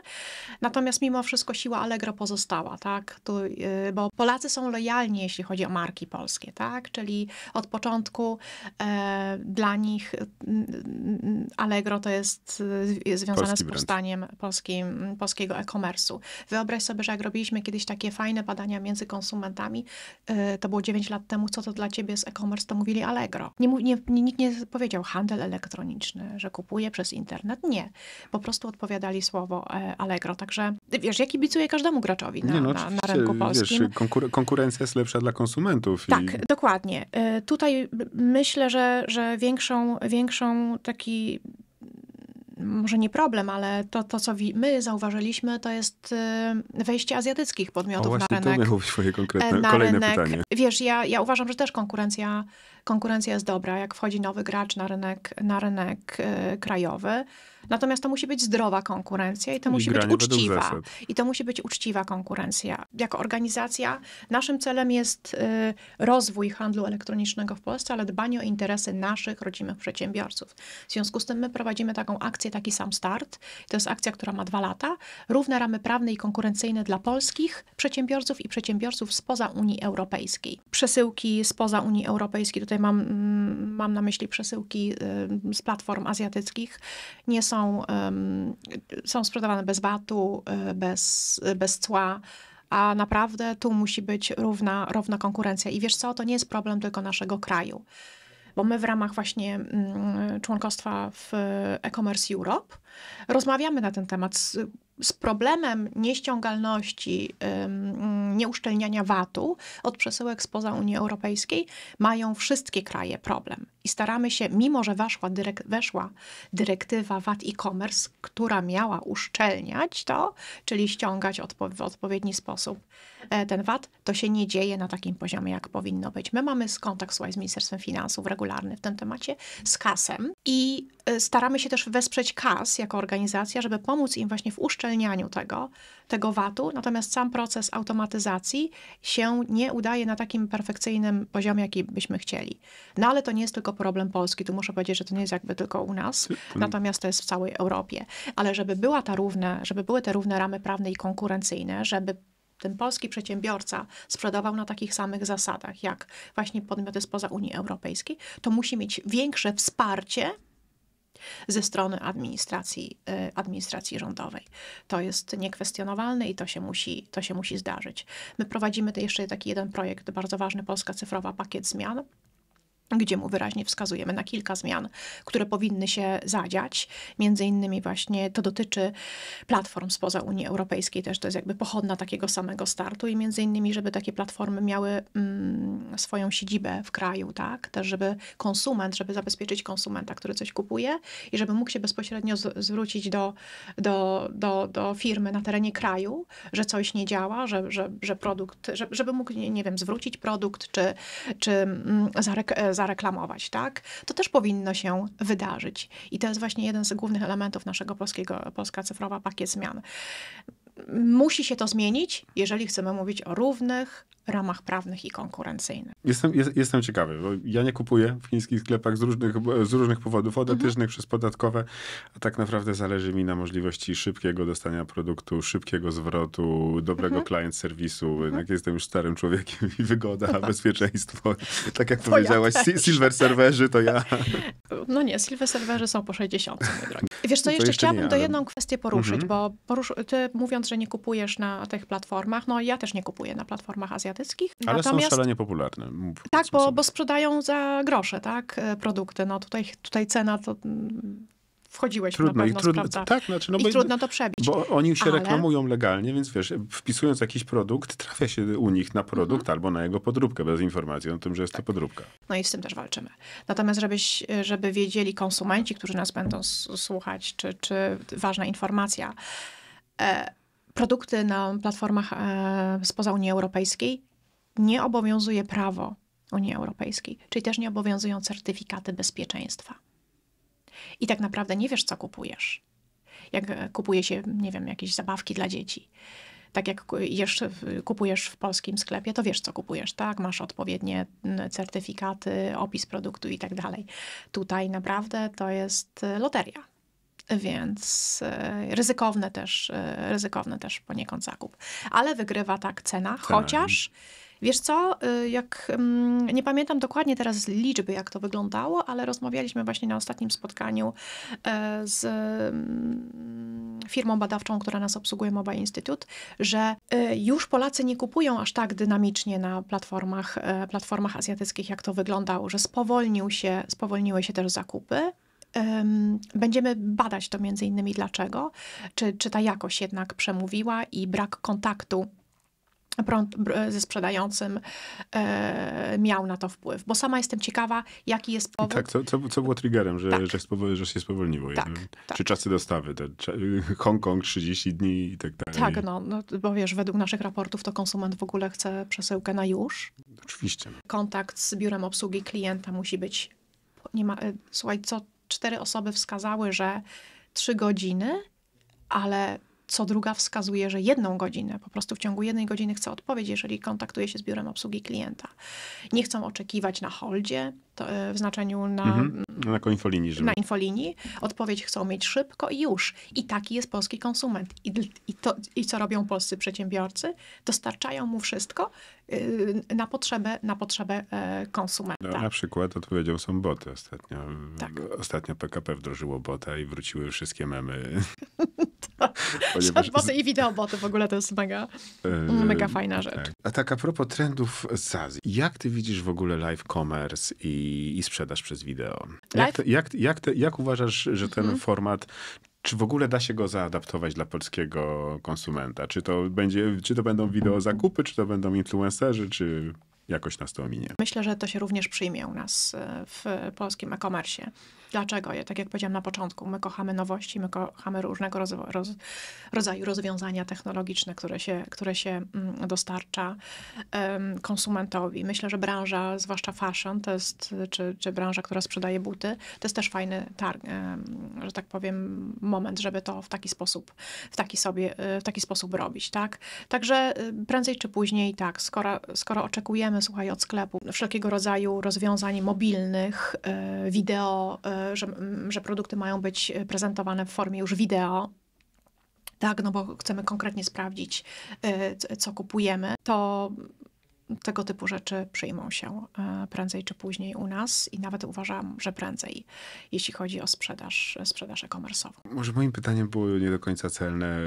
Natomiast mimo wszystko siła Allegro pozostała, tak? Tu, y, bo Polacy są lojalni, jeśli chodzi o marki polskie, tak? Czyli od początku e, dla nich Allegro to jest, jest y, związane Polski z powstaniem polskim, polskiego e-commerce'u. Wyobraź sobie, że jak robiliśmy kiedyś takie fajne badania między konsumentami, y, to było 9 lat temu, co to dla ciebie jest e-commerce, to mówili Allegro. Nie, nie, nikt nie powiedział handel elektroniczny, że kupuje przez internet. Nie. Po prostu odpowiadali słowo e, Allegro. Także wiesz, ja kibicuję każdemu graczowi na, nie, no, na, na rynku polskim. Wiesz, konkur konkurencja jest lepsza dla konsumentów. Tak, i... dokładnie. Y, tutaj myślę, że, że większą, większą taki może nie problem, ale to, to co my zauważyliśmy, to jest y, wejście azjatyckich podmiotów na rynek. To miało swoje konkretne, e, na kolejne rynek. pytanie. Wiesz, ja, ja uważam, że też konkurencja, konkurencja jest dobra, jak wchodzi nowy gracz na rynek, na rynek y, krajowy Natomiast to musi być zdrowa konkurencja i to I musi być uczciwa. I to musi być uczciwa konkurencja. Jako organizacja naszym celem jest y, rozwój handlu elektronicznego w Polsce, ale dbanie o interesy naszych rodzimych przedsiębiorców. W związku z tym my prowadzimy taką akcję, taki sam start. To jest akcja, która ma dwa lata. Równe ramy prawne i konkurencyjne dla polskich przedsiębiorców i przedsiębiorców spoza Unii Europejskiej. Przesyłki spoza Unii Europejskiej, tutaj mam, mm, mam na myśli przesyłki y, z platform azjatyckich, nie są są, są sprzedawane bez VAT-u, e, bez, bez cła a naprawdę tu musi być równa, równa konkurencja. I wiesz co, to nie jest problem tylko naszego kraju, bo my w ramach właśnie mm, członkostwa w e-commerce Europe Rozmawiamy na ten temat. Z, z problemem nieściągalności, nieuszczelniania VAT-u od przesyłek spoza Unii Europejskiej mają wszystkie kraje problem. I staramy się, mimo że weszła, dyrek, weszła dyrektywa VAT e-commerce, która miała uszczelniać to, czyli ściągać odpo w odpowiedni sposób e, ten VAT, to się nie dzieje na takim poziomie, jak powinno być. My mamy kontakt z Ministerstwem Finansów regularny w tym temacie, z KASem i e, staramy się też wesprzeć KAS jako organizacja, żeby pomóc im właśnie w uszczelnianiu tego, tego VAT-u, natomiast sam proces automatyzacji się nie udaje na takim perfekcyjnym poziomie, jaki byśmy chcieli. No ale to nie jest tylko problem Polski, tu muszę powiedzieć, że to nie jest jakby tylko u nas, natomiast to jest w całej Europie. Ale żeby była ta równa, żeby były te równe ramy prawne i konkurencyjne, żeby ten polski przedsiębiorca sprzedawał na takich samych zasadach, jak właśnie podmioty spoza Unii Europejskiej, to musi mieć większe wsparcie ze strony administracji, y, administracji rządowej. To jest niekwestionowalne i to się, musi, to się musi zdarzyć. My prowadzimy jeszcze taki jeden projekt, bardzo ważny Polska Cyfrowa, pakiet zmian, gdzie mu wyraźnie wskazujemy na kilka zmian, które powinny się zadziać. Między innymi właśnie to dotyczy platform spoza Unii Europejskiej, też to jest jakby pochodna takiego samego startu i między innymi, żeby takie platformy miały mm, swoją siedzibę w kraju, tak? Też żeby konsument, żeby zabezpieczyć konsumenta, który coś kupuje i żeby mógł się bezpośrednio z- zwrócić do, do, do, do firmy na terenie kraju, że coś nie działa, że, że, że produkt, że, żeby mógł, nie, nie wiem, zwrócić produkt, czy, czy mm, zareklamować e, zareklamować, tak? To też powinno się wydarzyć. I to jest właśnie jeden z głównych elementów naszego polskiego, Polska Cyfrowa Pakiet Zmian musi się to zmienić, jeżeli chcemy mówić o równych, ramach prawnych i konkurencyjnych. Jestem, jest, jestem ciekawy, bo ja nie kupuję w chińskich sklepach z różnych, z różnych powodów, mhm. od etycznych przez podatkowe, a tak naprawdę zależy mi na możliwości szybkiego dostania produktu, szybkiego zwrotu, dobrego mhm. client serwisu. Mhm. jestem już starym człowiekiem i wygoda, no tak. bezpieczeństwo. Tak jak to powiedziałaś, ja silver serwerzy to ja. No nie, silver serwerzy są po 60, mój drogi. Wiesz co, jeszcze, jeszcze chciałabym nie, to jedną kwestię poruszyć, mhm. bo porusz... ty mówiąc, że nie kupujesz na tych platformach, no ja też nie kupuję na platformach azjatyckich, azjatyckich. Ale Natomiast, są szalenie popularne. Tak, bo, bo, sprzedają za grosze, tak, e, produkty. No tutaj, tutaj cena to wchodziłeś trudno, na pewno, i trudno, Tak, znaczy, no I bo, trudno to przebić. Bo oni się ale... reklamują legalnie, więc wiesz, wpisując jakiś produkt, trafia się u nich na produkt mhm. albo na jego podróbkę, bez informacji o tym, że jest tak. to podróbka. No i z tym też walczymy. Natomiast żebyś, żeby wiedzieli konsumenci, którzy nas będą słuchać, czy, czy ważna informacja, e, produkty na platformach e, spoza Unii Europejskiej nie obowiązuje prawo Unii Europejskiej, czyli też nie obowiązują certyfikaty bezpieczeństwa. I tak naprawdę nie wiesz, co kupujesz. Jak e, kupuje się, nie wiem, jakieś zabawki dla dzieci. Tak jak kupujesz w polskim sklepie, to wiesz, co kupujesz, tak? Masz odpowiednie certyfikaty, opis produktu i tak dalej. Tutaj naprawdę to jest e, loteria więc e, ryzykowne też, e, ryzykowne też poniekąd zakup. Ale wygrywa tak cena, cena. Tak. chociaż Wiesz co, e, jak mm, nie pamiętam dokładnie teraz liczby, jak to wyglądało, ale rozmawialiśmy właśnie na ostatnim spotkaniu z mm, firmą badawczą, która nas obsługuje, Mobile Institute, że już Polacy nie kupują aż tak dynamicznie na platformach, platformach azjatyckich, jak to wyglądało, że spowolnił się, spowolniły się też zakupy. Będziemy badać to między innymi dlaczego, czy, czy ta jakość jednak przemówiła i brak kontaktu ze sprzedającym e, miał na to wpływ. Bo sama jestem ciekawa, jaki jest powód. Tak, co, co, co było triggerem, że, tak. że, że się spowolniło? Tak, tak. Czy czasy dostawy? Te, Hongkong 30 dni i tak dalej. Tak, no, no, bo wiesz, według naszych raportów to konsument w ogóle chce przesyłkę na już. Oczywiście. No. Kontakt z biurem obsługi klienta musi być... Nie ma, e, słuchaj, co cztery osoby wskazały, że trzy godziny, ale co druga wskazuje, że jedną godzinę, po prostu w ciągu jednej godziny chce odpowiedź, jeżeli kontaktuje się z biurem obsługi klienta. Nie chcą oczekiwać na holdzie, to, e, w znaczeniu na, mhm. na infolinii. Żeby. Na infolinii. Odpowiedź chcą mieć szybko i już. I taki jest polski konsument. I, i, to, i co robią polscy przedsiębiorcy? Dostarczają mu wszystko y, na potrzebę, na potrzebę e, konsumenta. No, na przykład odpowiedzią są boty ostatnio. Tak. Ostatnio PKP wdrożyło bota i wróciły wszystkie memy. Ponieważ... boty i wideoboty w ogóle to jest mega, yy, mega fajna tak. rzecz. Tak. A tak a propos trendów z Azji. Jak ty widzisz w ogóle live commerce i i, sprzedaż przez wideo. Jak, te, jak, jak, te, jak uważasz, że ten mhm. format czy w ogóle da się go zaadaptować dla polskiego konsumenta? Czy to, będzie, czy to będą wideo zakupy, czy to będą influencerzy, czy jakoś nas to ominie? Myślę, że to się również przyjmie u nas e, w polskim e-commerce. Dlaczego je? Tak jak powiedziałam na początku, my kochamy nowości, my kochamy różnego roz, roz, rodzaju rozwiązania technologiczne, które się, które się mm, dostarcza um, konsumentowi. Myślę, że branża, zwłaszcza fashion, to jest, czy, czy branża, która sprzedaje buty, to jest też fajny targ, um, że tak powiem, moment, żeby to w taki sposób, w taki sobie, y, w taki sposób robić, tak? Także y, prędzej czy później, tak, skoro, skoro oczekujemy, słuchaj, od sklepu wszelkiego rodzaju rozwiązań mobilnych, y, wideo, że, że produkty mają być e, prezentowane w formie już wideo, tak, no bo chcemy konkretnie sprawdzić, e, co kupujemy, to tego typu rzeczy przyjmą się e, prędzej czy później u nas i nawet uważam, że prędzej, jeśli chodzi o sprzedaż, sprzedaż e-commerce'ową. Może moim pytaniem było nie do końca celne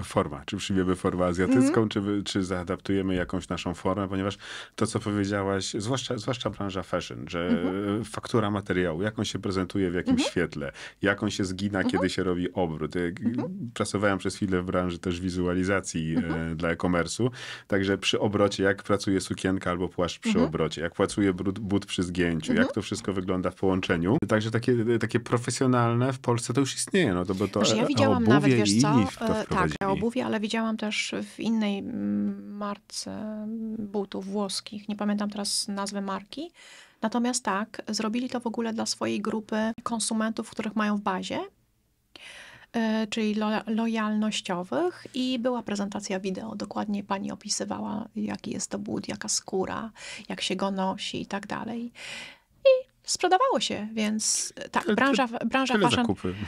e, forma. Czy przyjmiemy formę azjatycką, mm. czy, czy zaadaptujemy jakąś naszą formę, ponieważ to, co powiedziałaś, zwłaszcza, zwłaszcza branża fashion, że mm -hmm. faktura materiału, jak on się prezentuje w jakim mm -hmm. świetle, jak on się zgina, -hmm. kiedy się robi obrót. Mhm. Pracowałem przez chwilę w branży też wizualizacji e, dla e-commerce'u, także przy obrocie, jak pracuje sukienka albo płaszcz przy mhm. obrocie, jak płacuje but przy zgięciu, mhm. jak to wszystko wygląda w połączeniu. Także takie, takie profesjonalne w Polsce to już istnieje. No to, bo to znaczy, ja e, widziałam nawet, wiesz co, e, tak, e, obuwie, ale widziałam też w innej marce butów włoskich, nie pamiętam teraz nazwy marki, Natomiast tak, zrobili to w ogóle dla swojej grupy konsumentów, których mają w bazie, E, czyli lojalnościowych i była prezentacja wideo. Dokładnie pani opisywała, jaki jest to bud, jaka skóra, jak się go nosi i tak dalej. I sprzedawało się, więc e, tak, te, branża, branża fashion...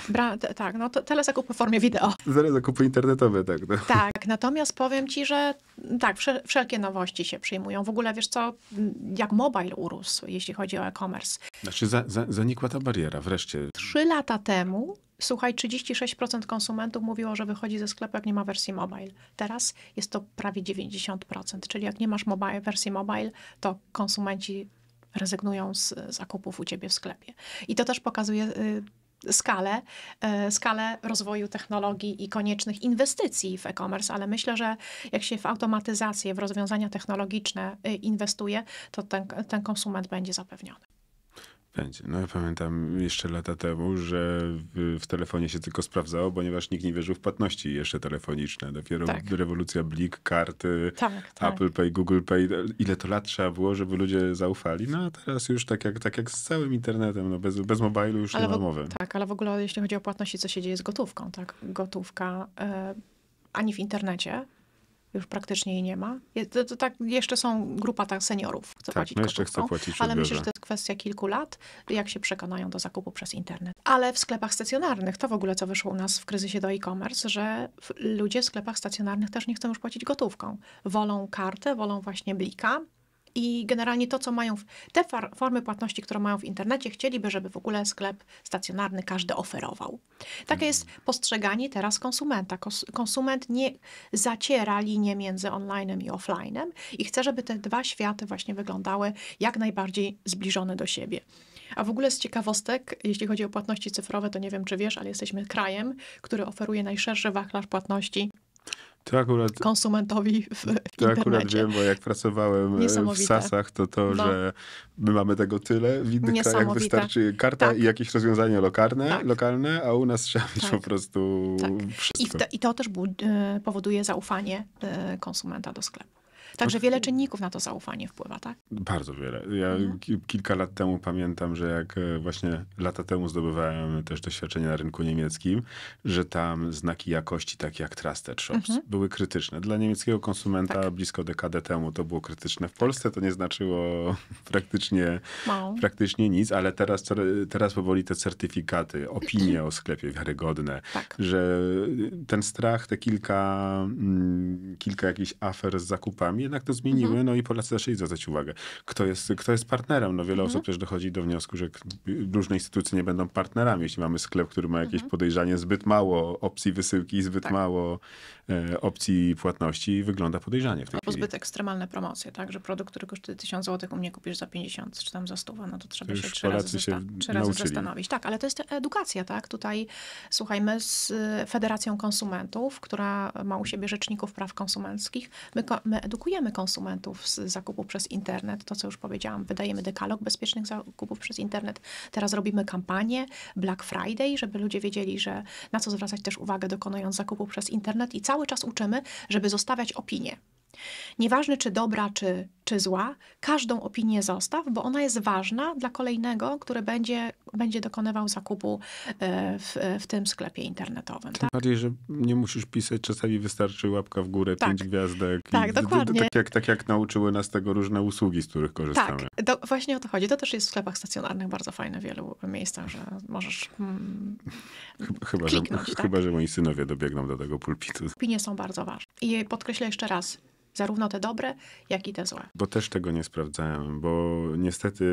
Bra, tak, no to telezakupy w formie wideo. Telezakupy internetowe, tak. No. Tak, natomiast powiem ci, że tak, wszelkie nowości się przyjmują. W ogóle, wiesz co, jak mobile urósł, jeśli chodzi o e-commerce. Znaczy za, za, zanikła ta bariera wreszcie. Trzy lata temu Słuchaj, 36% konsumentów mówiło, że wychodzi ze sklepu, jak nie ma wersji mobile. Teraz jest to prawie 90%, czyli jak nie masz mobile, wersji mobile, to konsumenci rezygnują z zakupów u ciebie w sklepie. I to też pokazuje y, skalę, y, skalę rozwoju technologii i koniecznych inwestycji w e-commerce, ale myślę, że jak się w automatyzację, w rozwiązania technologiczne y, inwestuje, to ten, ten konsument będzie zapewniony. Będzie. No ja pamiętam jeszcze lata temu, że w, w, telefonie się tylko sprawdzało, ponieważ nikt nie wierzył w płatności jeszcze telefoniczne. Dopiero tak. rewolucja blik, karty, tak, tak. Apple Pay, Google Pay. Ile to lat trzeba było, żeby ludzie zaufali? No a teraz już tak jak, tak jak z całym internetem, no bez, bez mobilu już ale nie ma mowy. Tak, ale w ogóle jeśli chodzi o płatności, co się dzieje z gotówką, tak? Gotówka... Y ani w internecie, już praktycznie jej nie ma. To, to tak, jeszcze są grupa tak seniorów, chce tak, płacić no płacić ale myślę, że to jest kwestia kilku lat, jak się przekonają do zakupu przez internet. Ale w sklepach stacjonarnych, to w ogóle co wyszło u nas w kryzysie do e-commerce, że ludzie w sklepach stacjonarnych też nie chcą już płacić gotówką. Wolą kartę, wolą właśnie blika, i generalnie to, co mają, w, te far, formy płatności, które mają w internecie, chcieliby, żeby w ogóle sklep stacjonarny każdy oferował. Takie mhm. jest postrzeganie teraz konsumenta. Konsument nie zaciera linię między onlinem i offlinem i chce, żeby te dwa światy właśnie wyglądały jak najbardziej zbliżone do siebie. A w ogóle z ciekawostek, jeśli chodzi o płatności cyfrowe, to nie wiem, czy wiesz, ale jesteśmy krajem, który oferuje najszerszy wachlarz płatności to akurat, konsumentowi w, w To internecie. akurat wiem, bo jak pracowałem e, w Sasach, to to, no. że my mamy tego tyle, w innych krajach wystarczy karta tak. i jakieś rozwiązanie lokalne, tak. lokalne a u nas trzeba mieć tak. po prostu tak. wszystko. I, to, I to też e, powoduje zaufanie e, konsumenta do sklepu. Także wiele czynników na to zaufanie wpływa, tak? Bardzo wiele. Ja mhm. kilka lat temu pamiętam, że jak e, właśnie lata temu zdobywałem też doświadczenie na rynku niemieckim, że tam znaki jakości, takie jak Trusted Shops, mhm. były krytyczne. Dla niemieckiego konsumenta tak. blisko dekadę temu to było krytyczne. W Polsce to nie znaczyło praktycznie, praktycznie nic, ale teraz, teraz powoli te certyfikaty, opinie o sklepie wiarygodne, tak. że ten strach, te kilka, mm, kilka jakichś afer z zakupami jednak to zmieniły, mhm. no i Polacy zaczęli zwracać uwagę, kto jest, kto jest partnerem. No wiele mhm. osób też dochodzi do wniosku, że różne instytucje nie będą partnerami. Jeśli mamy sklep, który ma jakieś mhm. podejrzanie, zbyt mało opcji wysyłki, zbyt tak. mało E, opcji płatności wygląda podejrzanie w tej Albo chwili. zbyt ekstremalne promocje, tak? Że produkt, który kosztuje 1000 zł, u mnie kupisz za 50 czy tam za 100, no to trzeba to się, trzy razy, się trzy razy zastanowić. Tak, ale to jest edukacja, tak? Tutaj słuchajmy z y, Federacją Konsumentów, która ma u siebie rzeczników praw konsumenckich. My, my edukujemy konsumentów z zakupów przez internet, to co już powiedziałam, wydajemy dekalog bezpiecznych zakupów przez internet. Teraz robimy kampanię Black Friday, żeby ludzie wiedzieli, że na co zwracać też uwagę dokonując zakupów przez internet i cały cały czas uczymy, żeby zostawiać opinię. Nieważne czy dobra, czy, czy zła, każdą opinię zostaw, bo ona jest ważna dla kolejnego, który będzie, będzie dokonywał zakupu e, w, w tym sklepie internetowym. Tym tak? bardziej, że nie musisz pisać, czasami wystarczy łapka w górę, tak. pięć gwiazdek. Tak, dokładnie. Tak jak, tak jak nauczyły nas tego różne usługi, z których korzystamy. Tak, do, właśnie o to chodzi. To też jest w sklepach stacjonarnych bardzo fajne w wielu miejscach, że możesz mm, chyba, kliknąć, że, tak? chyba, że moi synowie dobiegną do tego pulpitu. Opinie są bardzo ważne. I podkreślę jeszcze raz, Zarówno te dobre, jak i te złe. Bo też tego nie sprawdzałem, bo niestety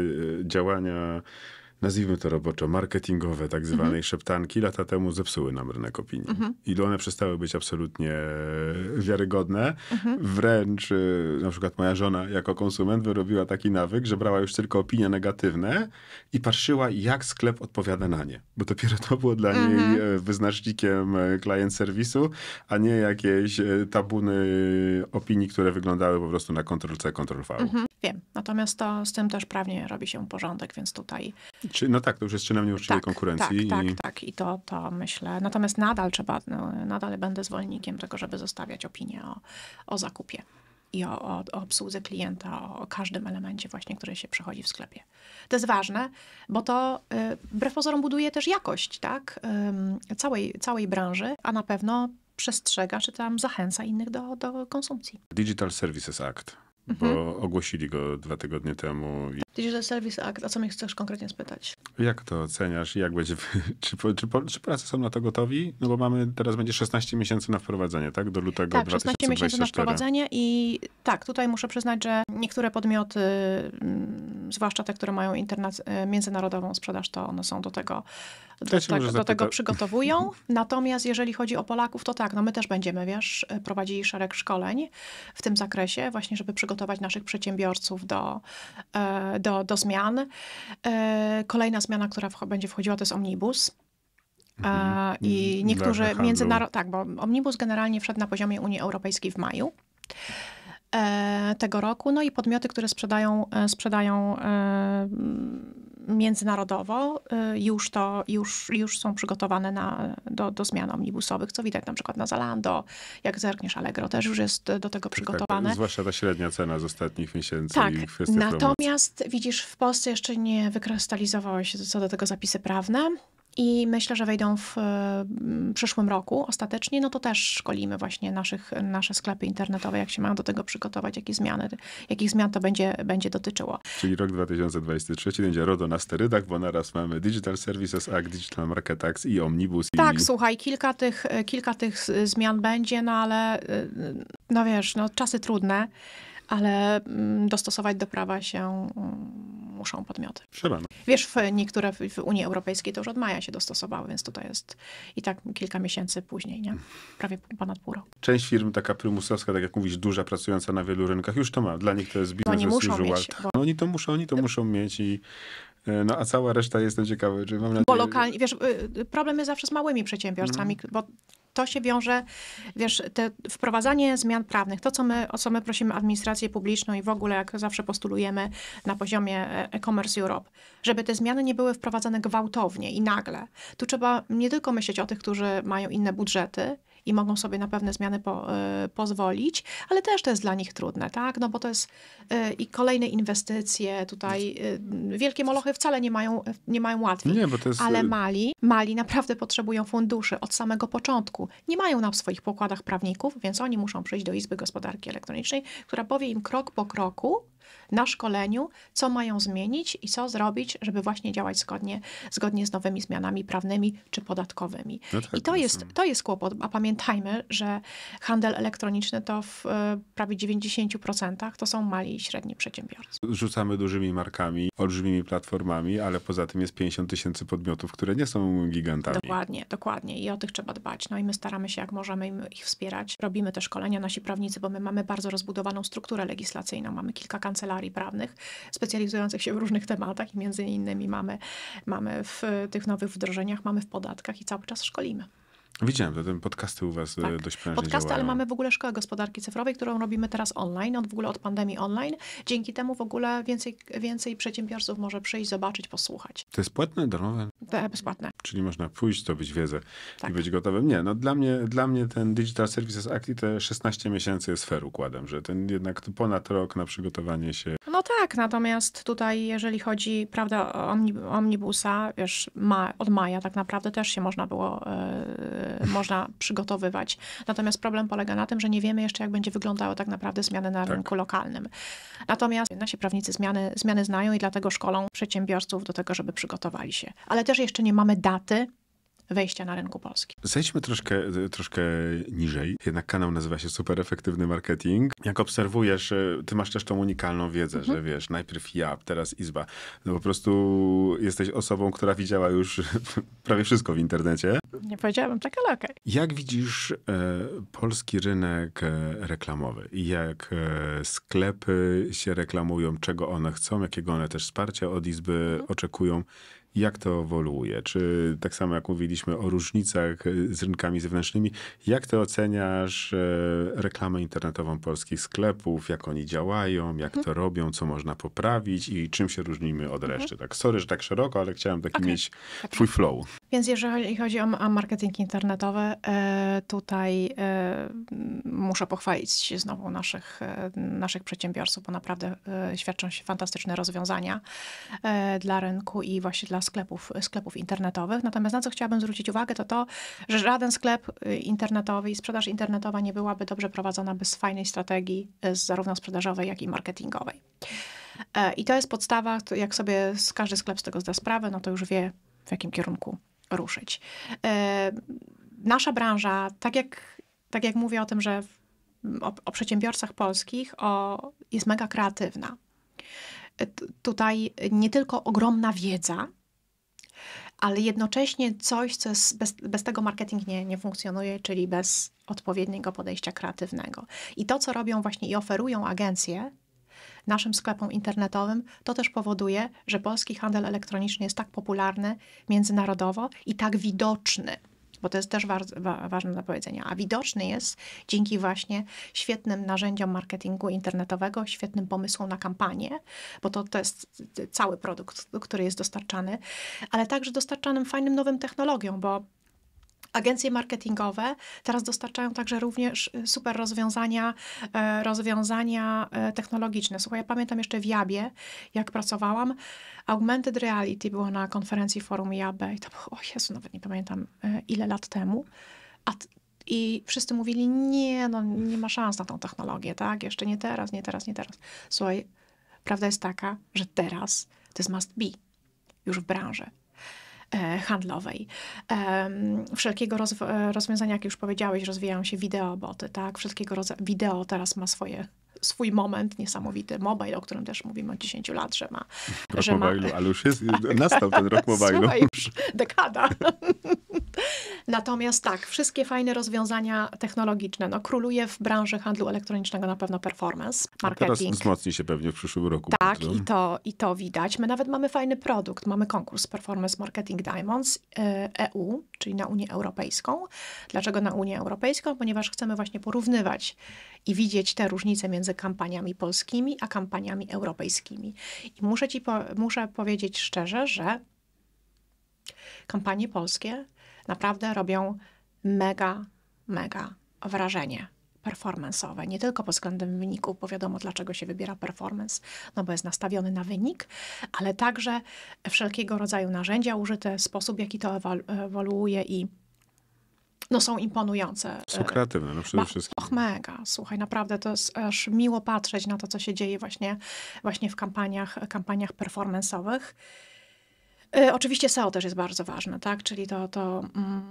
e, działania nazwijmy to roboczo, marketingowe tak zwanej mm -hmm. szeptanki lata temu zepsuły nam rynek opinii. Mm -hmm. I one przestały być absolutnie wiarygodne. Mm -hmm. Wręcz y, na przykład moja żona jako konsument wyrobiła taki nawyk, że brała już tylko opinie negatywne i patrzyła jak sklep odpowiada na nie. Bo dopiero to było dla niej mhm. e, wyznacznikiem klient e, serwisu, a nie jakieś e, tabuny opinii, które wyglądały po prostu na kontrolce c v mhm. Wiem, natomiast to z tym też prawnie robi się porządek, więc tutaj czy, no tak, to już jest czynem nieuczciwej tak, konkurencji. Tak, tak i... tak, tak. I to, to myślę. Natomiast nadal trzeba, no, nadal będę zwolennikiem tego, żeby zostawiać opinię o, o zakupie i o, o, o obsłudze klienta, o, o, każdym elemencie właśnie, który się przechodzi w sklepie. To jest ważne, bo to y, wbrew pozorom buduje też jakość, tak? Y, całej, całej branży, a na pewno przestrzega, czy tam zachęca innych do, do konsumpcji. Digital Services Act bo mhm. ogłosili go dwa tygodnie temu. Digital Service Act, a co mnie chcesz konkretnie spytać? Jak to oceniasz? Jak będzie, czy, czy, czy Polacy są na to gotowi? No bo mamy, teraz będzie 16 miesięcy na wprowadzenie, tak? Do lutego tak, 16 miesięcy na wprowadzenie i tak, tutaj muszę przyznać, że niektóre podmioty, mm, zwłaszcza te, które mają y, międzynarodową sprzedaż, to one są do tego, do, tak, do tego przygotowują. Natomiast jeżeli chodzi o Polaków, to tak, no my też będziemy, wiesz, y, prowadzili szereg szkoleń w tym zakresie, właśnie żeby przygotować przygotować naszych przedsiębiorców do, e, do, do zmian. E, kolejna zmiana, która będzie wchodziła, to jest omnibus. E, mhm. I mhm. Mhm. niektórzy międzynarodowi, tak, bo omnibus generalnie wszedł na poziomie Unii Europejskiej w maju tego roku. No i podmioty, które sprzedają, sprzedają międzynarodowo y, już, to, już, już są przygotowane na, do, do zmian omnibusowych, co widać na przykład na Zalando. Jak zerkniesz, Allegro też już jest do tego tak, tak, przygotowane. Tak, zwłaszcza ta średnia cena z ostatnich miesięcy tak, i Natomiast promocji. widzisz, w Polsce jeszcze nie wykrystalizowały się co do tego zapisy prawne i myślę, że wejdą w mm, przyszłym roku ostatecznie, no to też szkolimy właśnie naszych, nasze sklepy internetowe, jak się mają do tego przygotować, jakie zmiany, jakich zmian to będzie, będzie dotyczyło. Czyli rok 2023 będzie RODO na sterydach, bo naraz mamy Digital Services Act, Digital Market Act i Omnibus. Tak, i... słuchaj, kilka tych, kilka tych zmian będzie, no ale y, no wiesz, no czasy trudne, ale mm, dostosować do prawa się mm, muszą podmioty. Trzeba. No. Wiesz, w niektóre w Unii Europejskiej to już od maja się dostosowały, więc tutaj jest i tak kilka miesięcy później, nie? Prawie ponad pół roku. Część firm taka prymusowska, tak jak mówisz, duża, pracująca na wielu rynkach, już to ma. Dla nich to jest biznes no usual. Mieć, bo... no Oni to muszą, oni to muszą mieć i e, no a cała reszta jestem ciekawy, czy mam nadzieję... Bo lokalnie, wiesz, y, y, problem jest zawsze z małymi przedsiębiorcami, mm. bo to się wiąże, wiesz, te wprowadzanie zmian prawnych, to co my, o co my prosimy administrację publiczną i w ogóle, jak zawsze postulujemy na poziomie e, e-commerce Europe, żeby te zmiany nie były wprowadzane gwałtownie i nagle. Tu trzeba nie tylko myśleć o tych, którzy mają inne budżety, i mogą sobie na pewne zmiany po, e, pozwolić, ale też to jest dla nich trudne, tak? No bo to jest e, i kolejne inwestycje tutaj. E, wielkie molochy wcale nie mają, nie mają łatwiej. Nie, bo to jest... Ale mali, mali naprawdę potrzebują funduszy od samego początku. Nie mają na swoich pokładach prawników, więc oni muszą przyjść do Izby Gospodarki Elektronicznej, która powie im krok po kroku, na szkoleniu, co mają zmienić i co zrobić, żeby właśnie działać zgodnie, zgodnie z nowymi zmianami prawnymi czy podatkowymi. No tak, I to jest, mm. to jest kłopot, a pamiętajmy, że handel elektroniczny to w e, prawie 90% to są mali i średni przedsiębiorcy. Rzucamy dużymi markami, olbrzymimi platformami, ale poza tym jest 50 tysięcy podmiotów, które nie są gigantami. Dokładnie, dokładnie i o tych trzeba dbać. No i my staramy się jak możemy ich wspierać. Robimy te szkolenia, nasi prawnicy, bo my mamy bardzo rozbudowaną strukturę legislacyjną, mamy kilka kancelarii kancelarii prawnych specjalizujących się w różnych tematach i między innymi mamy, mamy w tych nowych wdrożeniach, mamy w podatkach i cały czas szkolimy. Widziałem, to ten podcasty u was e, tak. dość prężnie Podcasty, działają. ale mamy w ogóle szkołę gospodarki cyfrowej, którą robimy teraz online, od w ogóle od pandemii online. Dzięki temu w ogóle więcej, więcej przedsiębiorców może przyjść, zobaczyć, posłuchać. To jest płatne, darmowe? To bezpłatne. Czyli można pójść, zdobyć wiedzę tak. i być gotowym. Nie, no dla mnie, dla mnie ten Digital Services Act i te 16 miesięcy jest fair układem, że ten jednak ponad rok na przygotowanie się. No tak, natomiast tutaj jeżeli chodzi, prawda, o omnibusa, wiesz, ma, od maja tak naprawdę też się można było... Yy, Y, można przygotowywać. Natomiast problem polega na tym, że nie wiemy jeszcze, jak będzie wyglądały tak naprawdę zmiany na tak. rynku lokalnym. Natomiast nasi prawnicy zmiany, zmiany znają i dlatego szkolą przedsiębiorców do tego, żeby przygotowali się. Ale też jeszcze nie mamy daty, wejścia na rynku polskim. Zejdźmy troszkę, e, troszkę niżej. Jednak kanał nazywa się Super Efektywny Marketing. Jak obserwujesz, e, ty masz też tą unikalną wiedzę, mhm. że wiesz, najpierw ja, teraz Izba. No po prostu jesteś osobą, która widziała już prawie wszystko w internecie. Nie powiedziałabym tak, ale okej. Okay. Jak widzisz e, polski rynek e, reklamowy? Jak e, sklepy się reklamują, czego one chcą, jakiego one też wsparcia od Izby mhm. oczekują? Jak to ewoluuje? Czy tak samo jak mówiliśmy o różnicach e, z rynkami zewnętrznymi, jak ty oceniasz e, reklamę internetową polskich sklepów, jak oni działają, jak mhm. to robią, co można poprawić i czym się różnimy od mhm. reszty? Tak, sorry, że tak szeroko, ale chciałem taki okay. mieć tak, twój no. flow. Więc jeżeli chodzi o, marketing internetowy, e, tutaj e, muszę pochwalić znowu naszych, e, naszych przedsiębiorców, bo naprawdę świadczą się fantastyczne rozwiązania dla rynku i właśnie dla sklepów, sklepów internetowych. Natomiast na co chciałabym zwrócić uwagę, to to, że żaden sklep internetowy i sprzedaż internetowa nie byłaby dobrze prowadzona bez fajnej strategii, zarówno sprzedażowej, jak i marketingowej. I to jest podstawa, jak sobie każdy sklep z tego zda sprawę, no to już wie, w jakim kierunku ruszyć. E, nasza branża, tak jak, tak jak mówię o tym, że o, o przedsiębiorcach polskich, o, jest mega kreatywna. E, tutaj nie tylko ogromna wiedza, ale jednocześnie coś, co jest, bez, bez, tego marketing nie, nie funkcjonuje, czyli bez odpowiedniego podejścia kreatywnego. I to, co robią właśnie i oferują agencje, naszym sklepom internetowym, to też powoduje, że polski handel elektroniczny jest tak popularny międzynarodowo i tak widoczny bo to jest też ważne do powiedzenia, a widoczny jest dzięki właśnie świetnym narzędziom marketingu internetowego, świetnym pomysłom na kampanię, bo to, to jest cały produkt, który jest dostarczany, ale także dostarczanym fajnym nowym technologiom, bo Agencje marketingowe teraz dostarczają także również y, super rozwiązania, e, rozwiązania e, technologiczne. Słuchaj, ja pamiętam jeszcze w Jabie, jak pracowałam, augmented reality było na konferencji forum Jabe i to było, o Jezu, nawet nie pamiętam e, ile lat temu. A i wszyscy mówili, nie, no nie ma szans na tą technologię, tak? Jeszcze nie teraz, nie teraz, nie teraz. Słuchaj, prawda jest taka, że teraz to jest must be już w branży. E, handlowej. Wszelkiego e, rozwiązania, jak już powiedziałeś, rozwijają się wideoboty, tak? Wszystkiego rodzaju wideo teraz ma swoje swój moment niesamowity. Mobile, o którym też mówimy od 10 lat, że ma. Rok że ma... ale już jest, tak. nastał ten rok mobile Słuchaj, już dekada. Natomiast tak, wszystkie fajne rozwiązania technologiczne. No, króluje w branży handlu elektronicznego na pewno performance, marketing. A teraz wzmocni się pewnie w przyszłym roku. Tak, i to, i to widać. My nawet mamy fajny produkt. Mamy konkurs Performance Marketing Diamonds EU, e czyli na Unię Europejską. Dlaczego na Unię Europejską? Ponieważ chcemy właśnie porównywać i widzieć te różnice między kampaniami polskimi a kampaniami europejskimi. I muszę ci po, muszę powiedzieć szczerze, że kampanie polskie naprawdę robią mega, mega wrażenie performanceowe, nie tylko pod względem wyników, bo wiadomo dlaczego się wybiera performance, no bo jest nastawiony na wynik, ale także wszelkiego rodzaju narzędzia użyte, sposób, w jaki to ewoluuje i no są imponujące. Są kreatywne, no przede wszystkim. Och, mega, słuchaj, naprawdę to jest aż miło patrzeć na to, co się dzieje właśnie, właśnie w kampaniach, kampaniach performance'owych. E, oczywiście SEO też jest bardzo ważne, tak? czyli to, to mm,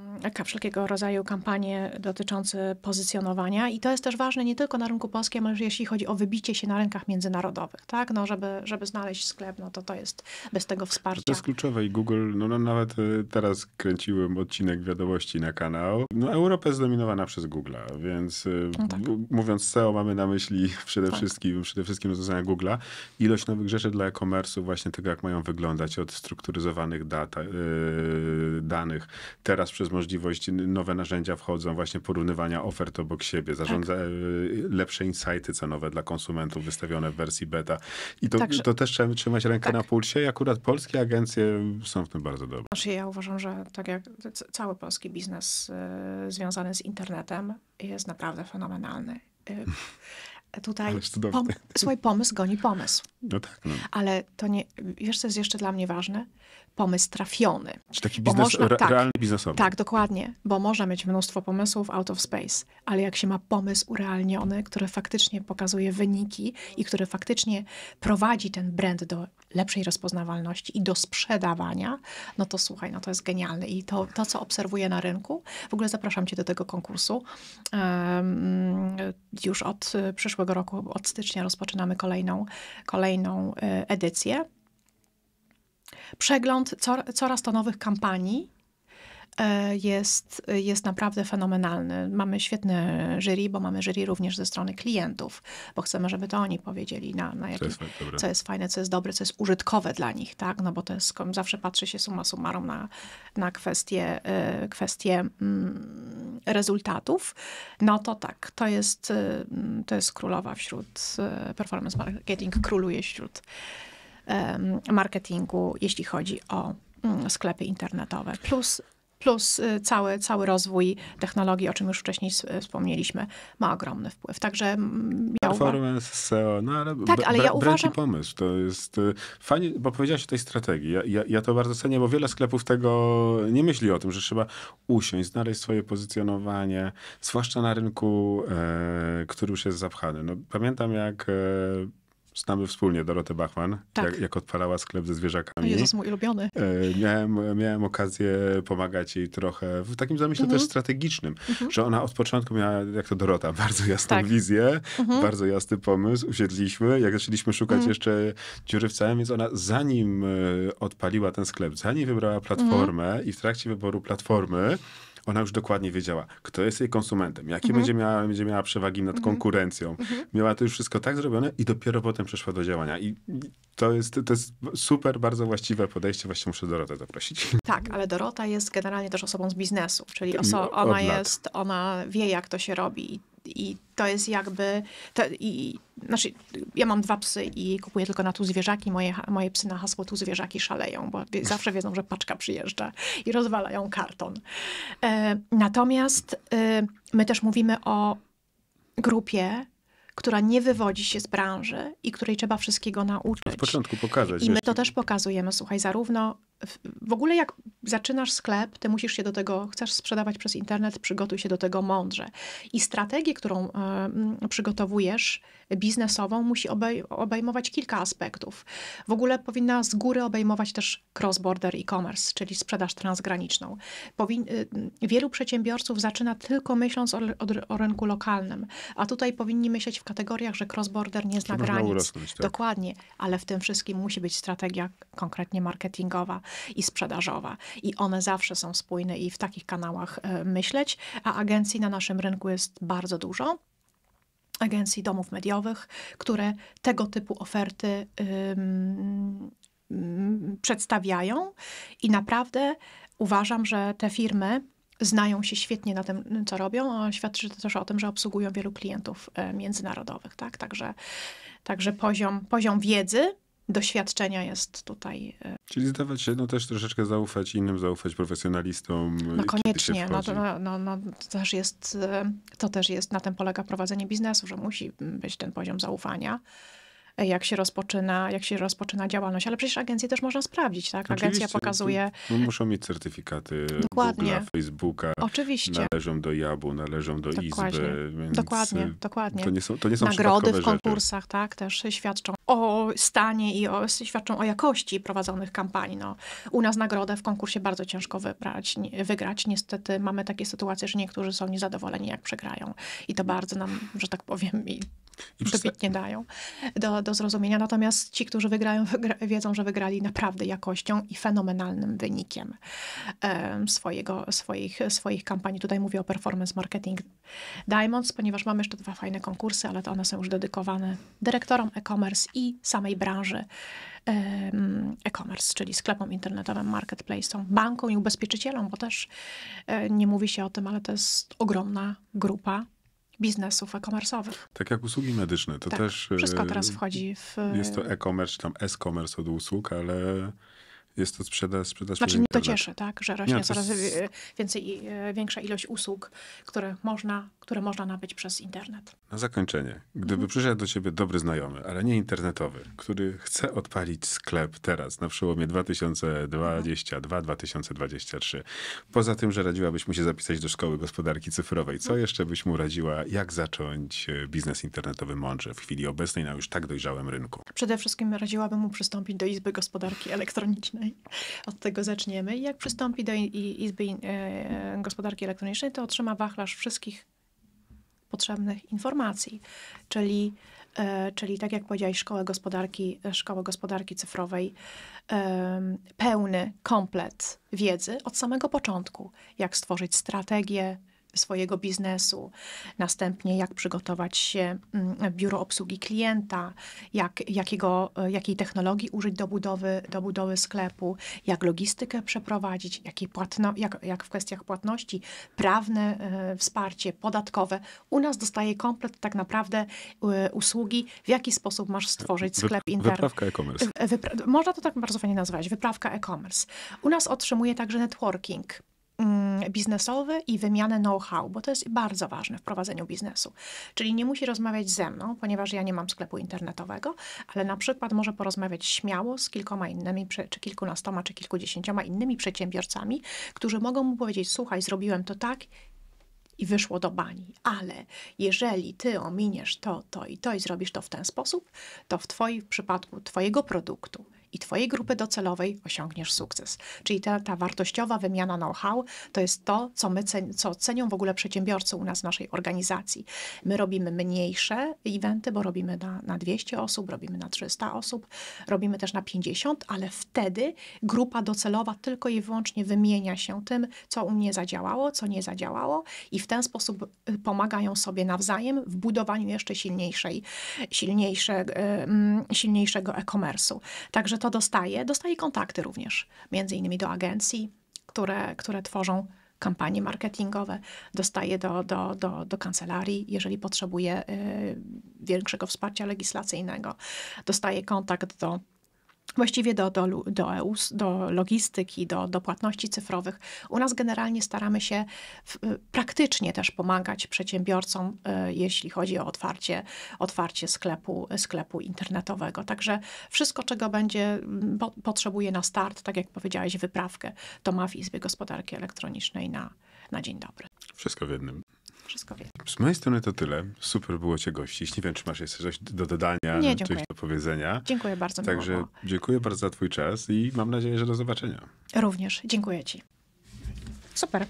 wszelkiego rodzaju kampanie dotyczące pozycjonowania i to jest też ważne nie tylko na rynku polskim, ale jeśli chodzi o wybicie się na rynkach międzynarodowych. Tak? No, żeby, żeby znaleźć sklep, no to to jest bez tego wsparcia. To jest kluczowe i Google, no, no nawet e, teraz kręciłem odcinek wiadomości na kanał. No, Europa jest zdominowana przez Google'a, więc e, no tak. mówiąc SEO mamy na myśli przede tak. wszystkim, przede wszystkim rozwiązania Google'a. Ilość nowych rzeczy dla e-commerce'u, właśnie tego jak mają wyglądać od struktury bazowanych data, y, danych. Teraz przez możliwość nowe narzędzia wchodzą, właśnie porównywania ofert obok siebie, zarządza tak. Y, lepsze insighty cenowe dla konsumentów wystawione w wersji beta. I to, Także, to też trzeba trzymać rękę tak. na pulsie i akurat polskie agencje są w tym bardzo dobre. Znaczy ja uważam, że tak jak cały polski biznes y, związany z internetem jest naprawdę fenomenalny. tutaj pom słuchaj, pomysł goni pomysł. No tak. No. Ale to nie, wiesz co jest jeszcze dla mnie ważne? pomysł trafiony. Czy taki biznes, można, re, tak, realny biznesowy. Tak, dokładnie, bo można mieć mnóstwo pomysłów out of space, ale jak się ma pomysł urealniony, który faktycznie pokazuje wyniki i który faktycznie prowadzi ten brand do lepszej rozpoznawalności i do sprzedawania, no to słuchaj, no to jest genialne. I to, to co obserwuję na rynku, w ogóle zapraszam Cię do tego konkursu. Um, już od przyszłego roku, od stycznia rozpoczynamy kolejną, kolejną e, edycję przegląd coraz to nowych kampanii e, jest, jest naprawdę fenomenalny. Mamy świetne jury, bo mamy jury również ze strony klientów, bo chcemy, żeby to oni powiedzieli, na, na jakim, co, jest co jest fajne, co jest dobre, co jest użytkowe dla nich, tak? No bo to jest, zawsze patrzy się suma summarum na, na kwestie, e, kwestie mm, rezultatów. No to tak, to jest, e, to jest królowa wśród performance marketing, króluje wśród marketingu, jeśli chodzi o mm, sklepy internetowe. Plus plus y, cały, cały rozwój technologii, o czym już wcześniej wspomnieliśmy, ma ogromny wpływ. Także mm, ja Performance, SEO, no ale, tak, ale ja uważam... pomysł, to jest y, fajnie, bo powiedziałaś o tej strategii. Ja, ja, ja, to bardzo cenię, bo wiele sklepów tego nie myśli o tym, że trzeba usiąść, znaleźć swoje pozycjonowanie, zwłaszcza na rynku, e, który już jest zapchany. No, pamiętam jak e, znamy wspólnie Dorotę Bachman, tak. jak, jak odpalała sklep ze zwierzakami. Jezus mój ulubiony. E, miałem, miałem okazję pomagać jej trochę w takim zamyśle mm -hmm. też mhm. strategicznym, mm -hmm. że ona od początku miała, jak to Dorota, bardzo jasną tak. wizję, mm -hmm. bardzo jasny pomysł. Usiedliśmy, jak zaczęliśmy szukać mhm. jeszcze dziury w całym, więc ona zanim e, odpaliła ten sklep, zanim wybrała mhm. platformę i w trakcie wyboru platformy, ona już dokładnie wiedziała, kto jest jej konsumentem, jakie mhm. będzie, miała, będzie miała przewagi nad mhm. konkurencją. Mhm. Miała to już wszystko tak zrobione i dopiero potem przeszła do działania. I to jest, to jest super, bardzo właściwe podejście. Właśnie muszę Dorotę zaprosić. Tak, ale Dorota jest generalnie też osobą z biznesu, czyli tak, oso- ona jest, ona wie, jak to się robi i to jest jakby. To, i, znaczy, ja mam dwa psy i kupuję tylko na tu zwierzaki. Moje, moje psy na hasło tu zwierzaki szaleją, bo zawsze wiedzą, że paczka przyjeżdża i rozwalają karton. E, natomiast e, my też mówimy o grupie, która nie wywodzi się z branży i której trzeba wszystkiego nauczyć. W początku pokazać. I my jeszcze. to też pokazujemy, słuchaj, zarówno w ogóle jak zaczynasz sklep, ty musisz się do tego, chcesz sprzedawać przez internet, przygotuj się do tego mądrze. I strategię, którą y, przygotowujesz biznesową, musi obej obejmować kilka aspektów. W ogóle powinna z góry obejmować też cross-border e-commerce, czyli sprzedaż transgraniczną. y, wielu przedsiębiorców zaczyna tylko myśląc o, o, o, rynku lokalnym, a tutaj powinni myśleć w kategoriach, że cross-border nie zna granic. Urosnąć, tak? Dokładnie, ale w tym wszystkim musi być strategia konkretnie marketingowa i sprzedażowa. I one zawsze są spójne i w takich kanałach e, myśleć, a agencji na naszym rynku jest bardzo dużo agencji domów mediowych, które tego typu oferty przedstawiają i naprawdę uważam, że te firmy znają się świetnie na tym, co robią, a świadczy to też o tym, że obsługują wielu klientów e, międzynarodowych, tak? Także, także poziom, poziom wiedzy doświadczenia jest tutaj. Y, Czyli zdawać się, no też troszeczkę zaufać innym, zaufać profesjonalistom. Y, no koniecznie, no to, no, no, to, też jest, y, to też jest, na tym polega prowadzenie biznesu, że musi być ten poziom zaufania. E, jak się rozpoczyna, jak się rozpoczyna działalność. Ale przecież agencję też można sprawdzić, tak? Agencja no pokazuje. No, muszą mieć certyfikaty Dokładnie. Google'a, Facebooka. Oczywiście. Należą do Jabu, należą do dokładnie. Izby. E, dokładnie, dokładnie. To nie są, to nie są Nagrody w konkursach, rzeczy. tak, też świadczą o stanie i o, świadczą o jakości prowadzonych kampanii. No, u nas nagrodę w konkursie bardzo ciężko wybrać, wygrać. Niestety mamy takie sytuacje, że niektórzy są niezadowoleni, jak przegrają. I to bardzo nam, że tak powiem, i, I dobitnie dają do, do do zrozumienia, natomiast ci, którzy wygrają, wygra wiedzą, że wygrali naprawdę jakością i fenomenalnym wynikiem um, swojego, swoich, swoich kampanii. Tutaj mówię o performance marketing Diamonds, ponieważ mamy jeszcze dwa fajne konkursy, ale to one są już dedykowane dyrektorom e-commerce i samej branży e-commerce, czyli sklepom internetowym, marketplace'om, bankom i ubezpieczycielom, bo też e, nie mówi się o tym, ale to jest ogromna grupa biznesów e-commerce'owych. Tak jak usługi medyczne, to tak, też... Wszystko e, teraz wchodzi w... Jest to e-commerce, czy tam e-commerce od usług, ale jest to sprzedaż. sprzedaż znaczy mnie to cieszy, tak, że rośnie nie, coraz jest... więcej, e, większa ilość usług, które można, które można nabyć przez internet. Na zakończenie, gdyby mhm. przyszedł do ciebie dobry znajomy, ale nie internetowy, który chce odpalić sklep teraz, na przełomie 2022-2023, poza tym, że radziłabyś mu się zapisać do szkoły gospodarki cyfrowej, co mhm. jeszcze byś mu radziła, jak zacząć e, biznes internetowy mądrze w chwili obecnej na już tak dojrzałym rynku? Przede wszystkim radziłabym mu przystąpić do Izby Gospodarki Elektronicznej. Od tego zaczniemy. Jak przystąpi do Izby e, Gospodarki Elektronicznej, to otrzyma wachlarz wszystkich potrzebnych informacji, czyli, e, czyli tak jak powiedziałeś, szkołę gospodarki, szkołę gospodarki cyfrowej, e, pełny komplet wiedzy od samego początku, jak stworzyć strategię, swojego biznesu, następnie jak przygotować się mm, biuro obsługi klienta, jak, jakiego, e, jakiej technologii użyć do budowy, do budowy sklepu, jak logistykę przeprowadzić, jakie płatno, jak, jak w kwestiach płatności, prawne e, wsparcie, podatkowe. U nas dostaje komplet tak naprawdę e, usługi, w jaki sposób masz stworzyć sklep internetowy. Wyprawka e-commerce. Wypra można to tak bardzo fajnie nazwać, wyprawka e-commerce. U nas otrzymuje także networking, Mm, biznesowy i wymianę know-how, bo to jest bardzo ważne w prowadzeniu biznesu. Czyli nie musi rozmawiać ze mną, ponieważ ja nie mam sklepu internetowego, ale na przykład może porozmawiać śmiało z kilkoma innymi, czy kilkunastoma, czy kilkudziesięcioma innymi przedsiębiorcami, którzy mogą mu powiedzieć: Słuchaj, zrobiłem to tak i wyszło do bani. Ale jeżeli ty ominiesz to, to i to i zrobisz to w ten sposób, to w Twoim przypadku Twojego produktu i Twojej grupy docelowej osiągniesz sukces. Czyli ta, ta wartościowa wymiana know-how to jest to, co, my cen, co cenią w ogóle przedsiębiorcy u nas w naszej organizacji. My robimy mniejsze eventy, bo robimy na, na 200 osób, robimy na 300 osób, robimy też na 50, ale wtedy grupa docelowa tylko i wyłącznie wymienia się tym, co u mnie zadziałało, co nie zadziałało i w ten sposób y, pomagają sobie nawzajem w budowaniu jeszcze silniejszej, silniejsze, y, mm, silniejszego e-commerce'u. Także to dostaje, dostaje kontakty również, między innymi do agencji, które, które tworzą kampanie marketingowe, dostaje do, do, do, do kancelarii, jeżeli potrzebuje y, większego wsparcia legislacyjnego, dostaje kontakt do właściwie do, do, do, e do logistyki, do, do płatności cyfrowych. U nas generalnie staramy się w, y, praktycznie też pomagać przedsiębiorcom, y, jeśli chodzi o otwarcie, otwarcie sklepu, sklepu internetowego. Także wszystko, czego będzie mm, po, potrzebuje na start, tak jak powiedziałeś, wyprawkę, to ma w Izbie Gospodarki Elektronicznej na, na dzień dobry. Wszystko w jednym wszystko wie. Z mojej strony to tyle. Super było cię gościć. Nie wiem, czy masz jeszcze coś do dodania, Nie, coś do powiedzenia. Dziękuję bardzo. Także miło. dziękuję bardzo za twój czas i mam nadzieję, że do zobaczenia. Również. Dziękuję ci. Super.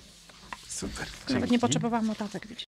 Super. Dzięki. Nawet nie potrzebowałam notatek, widzisz.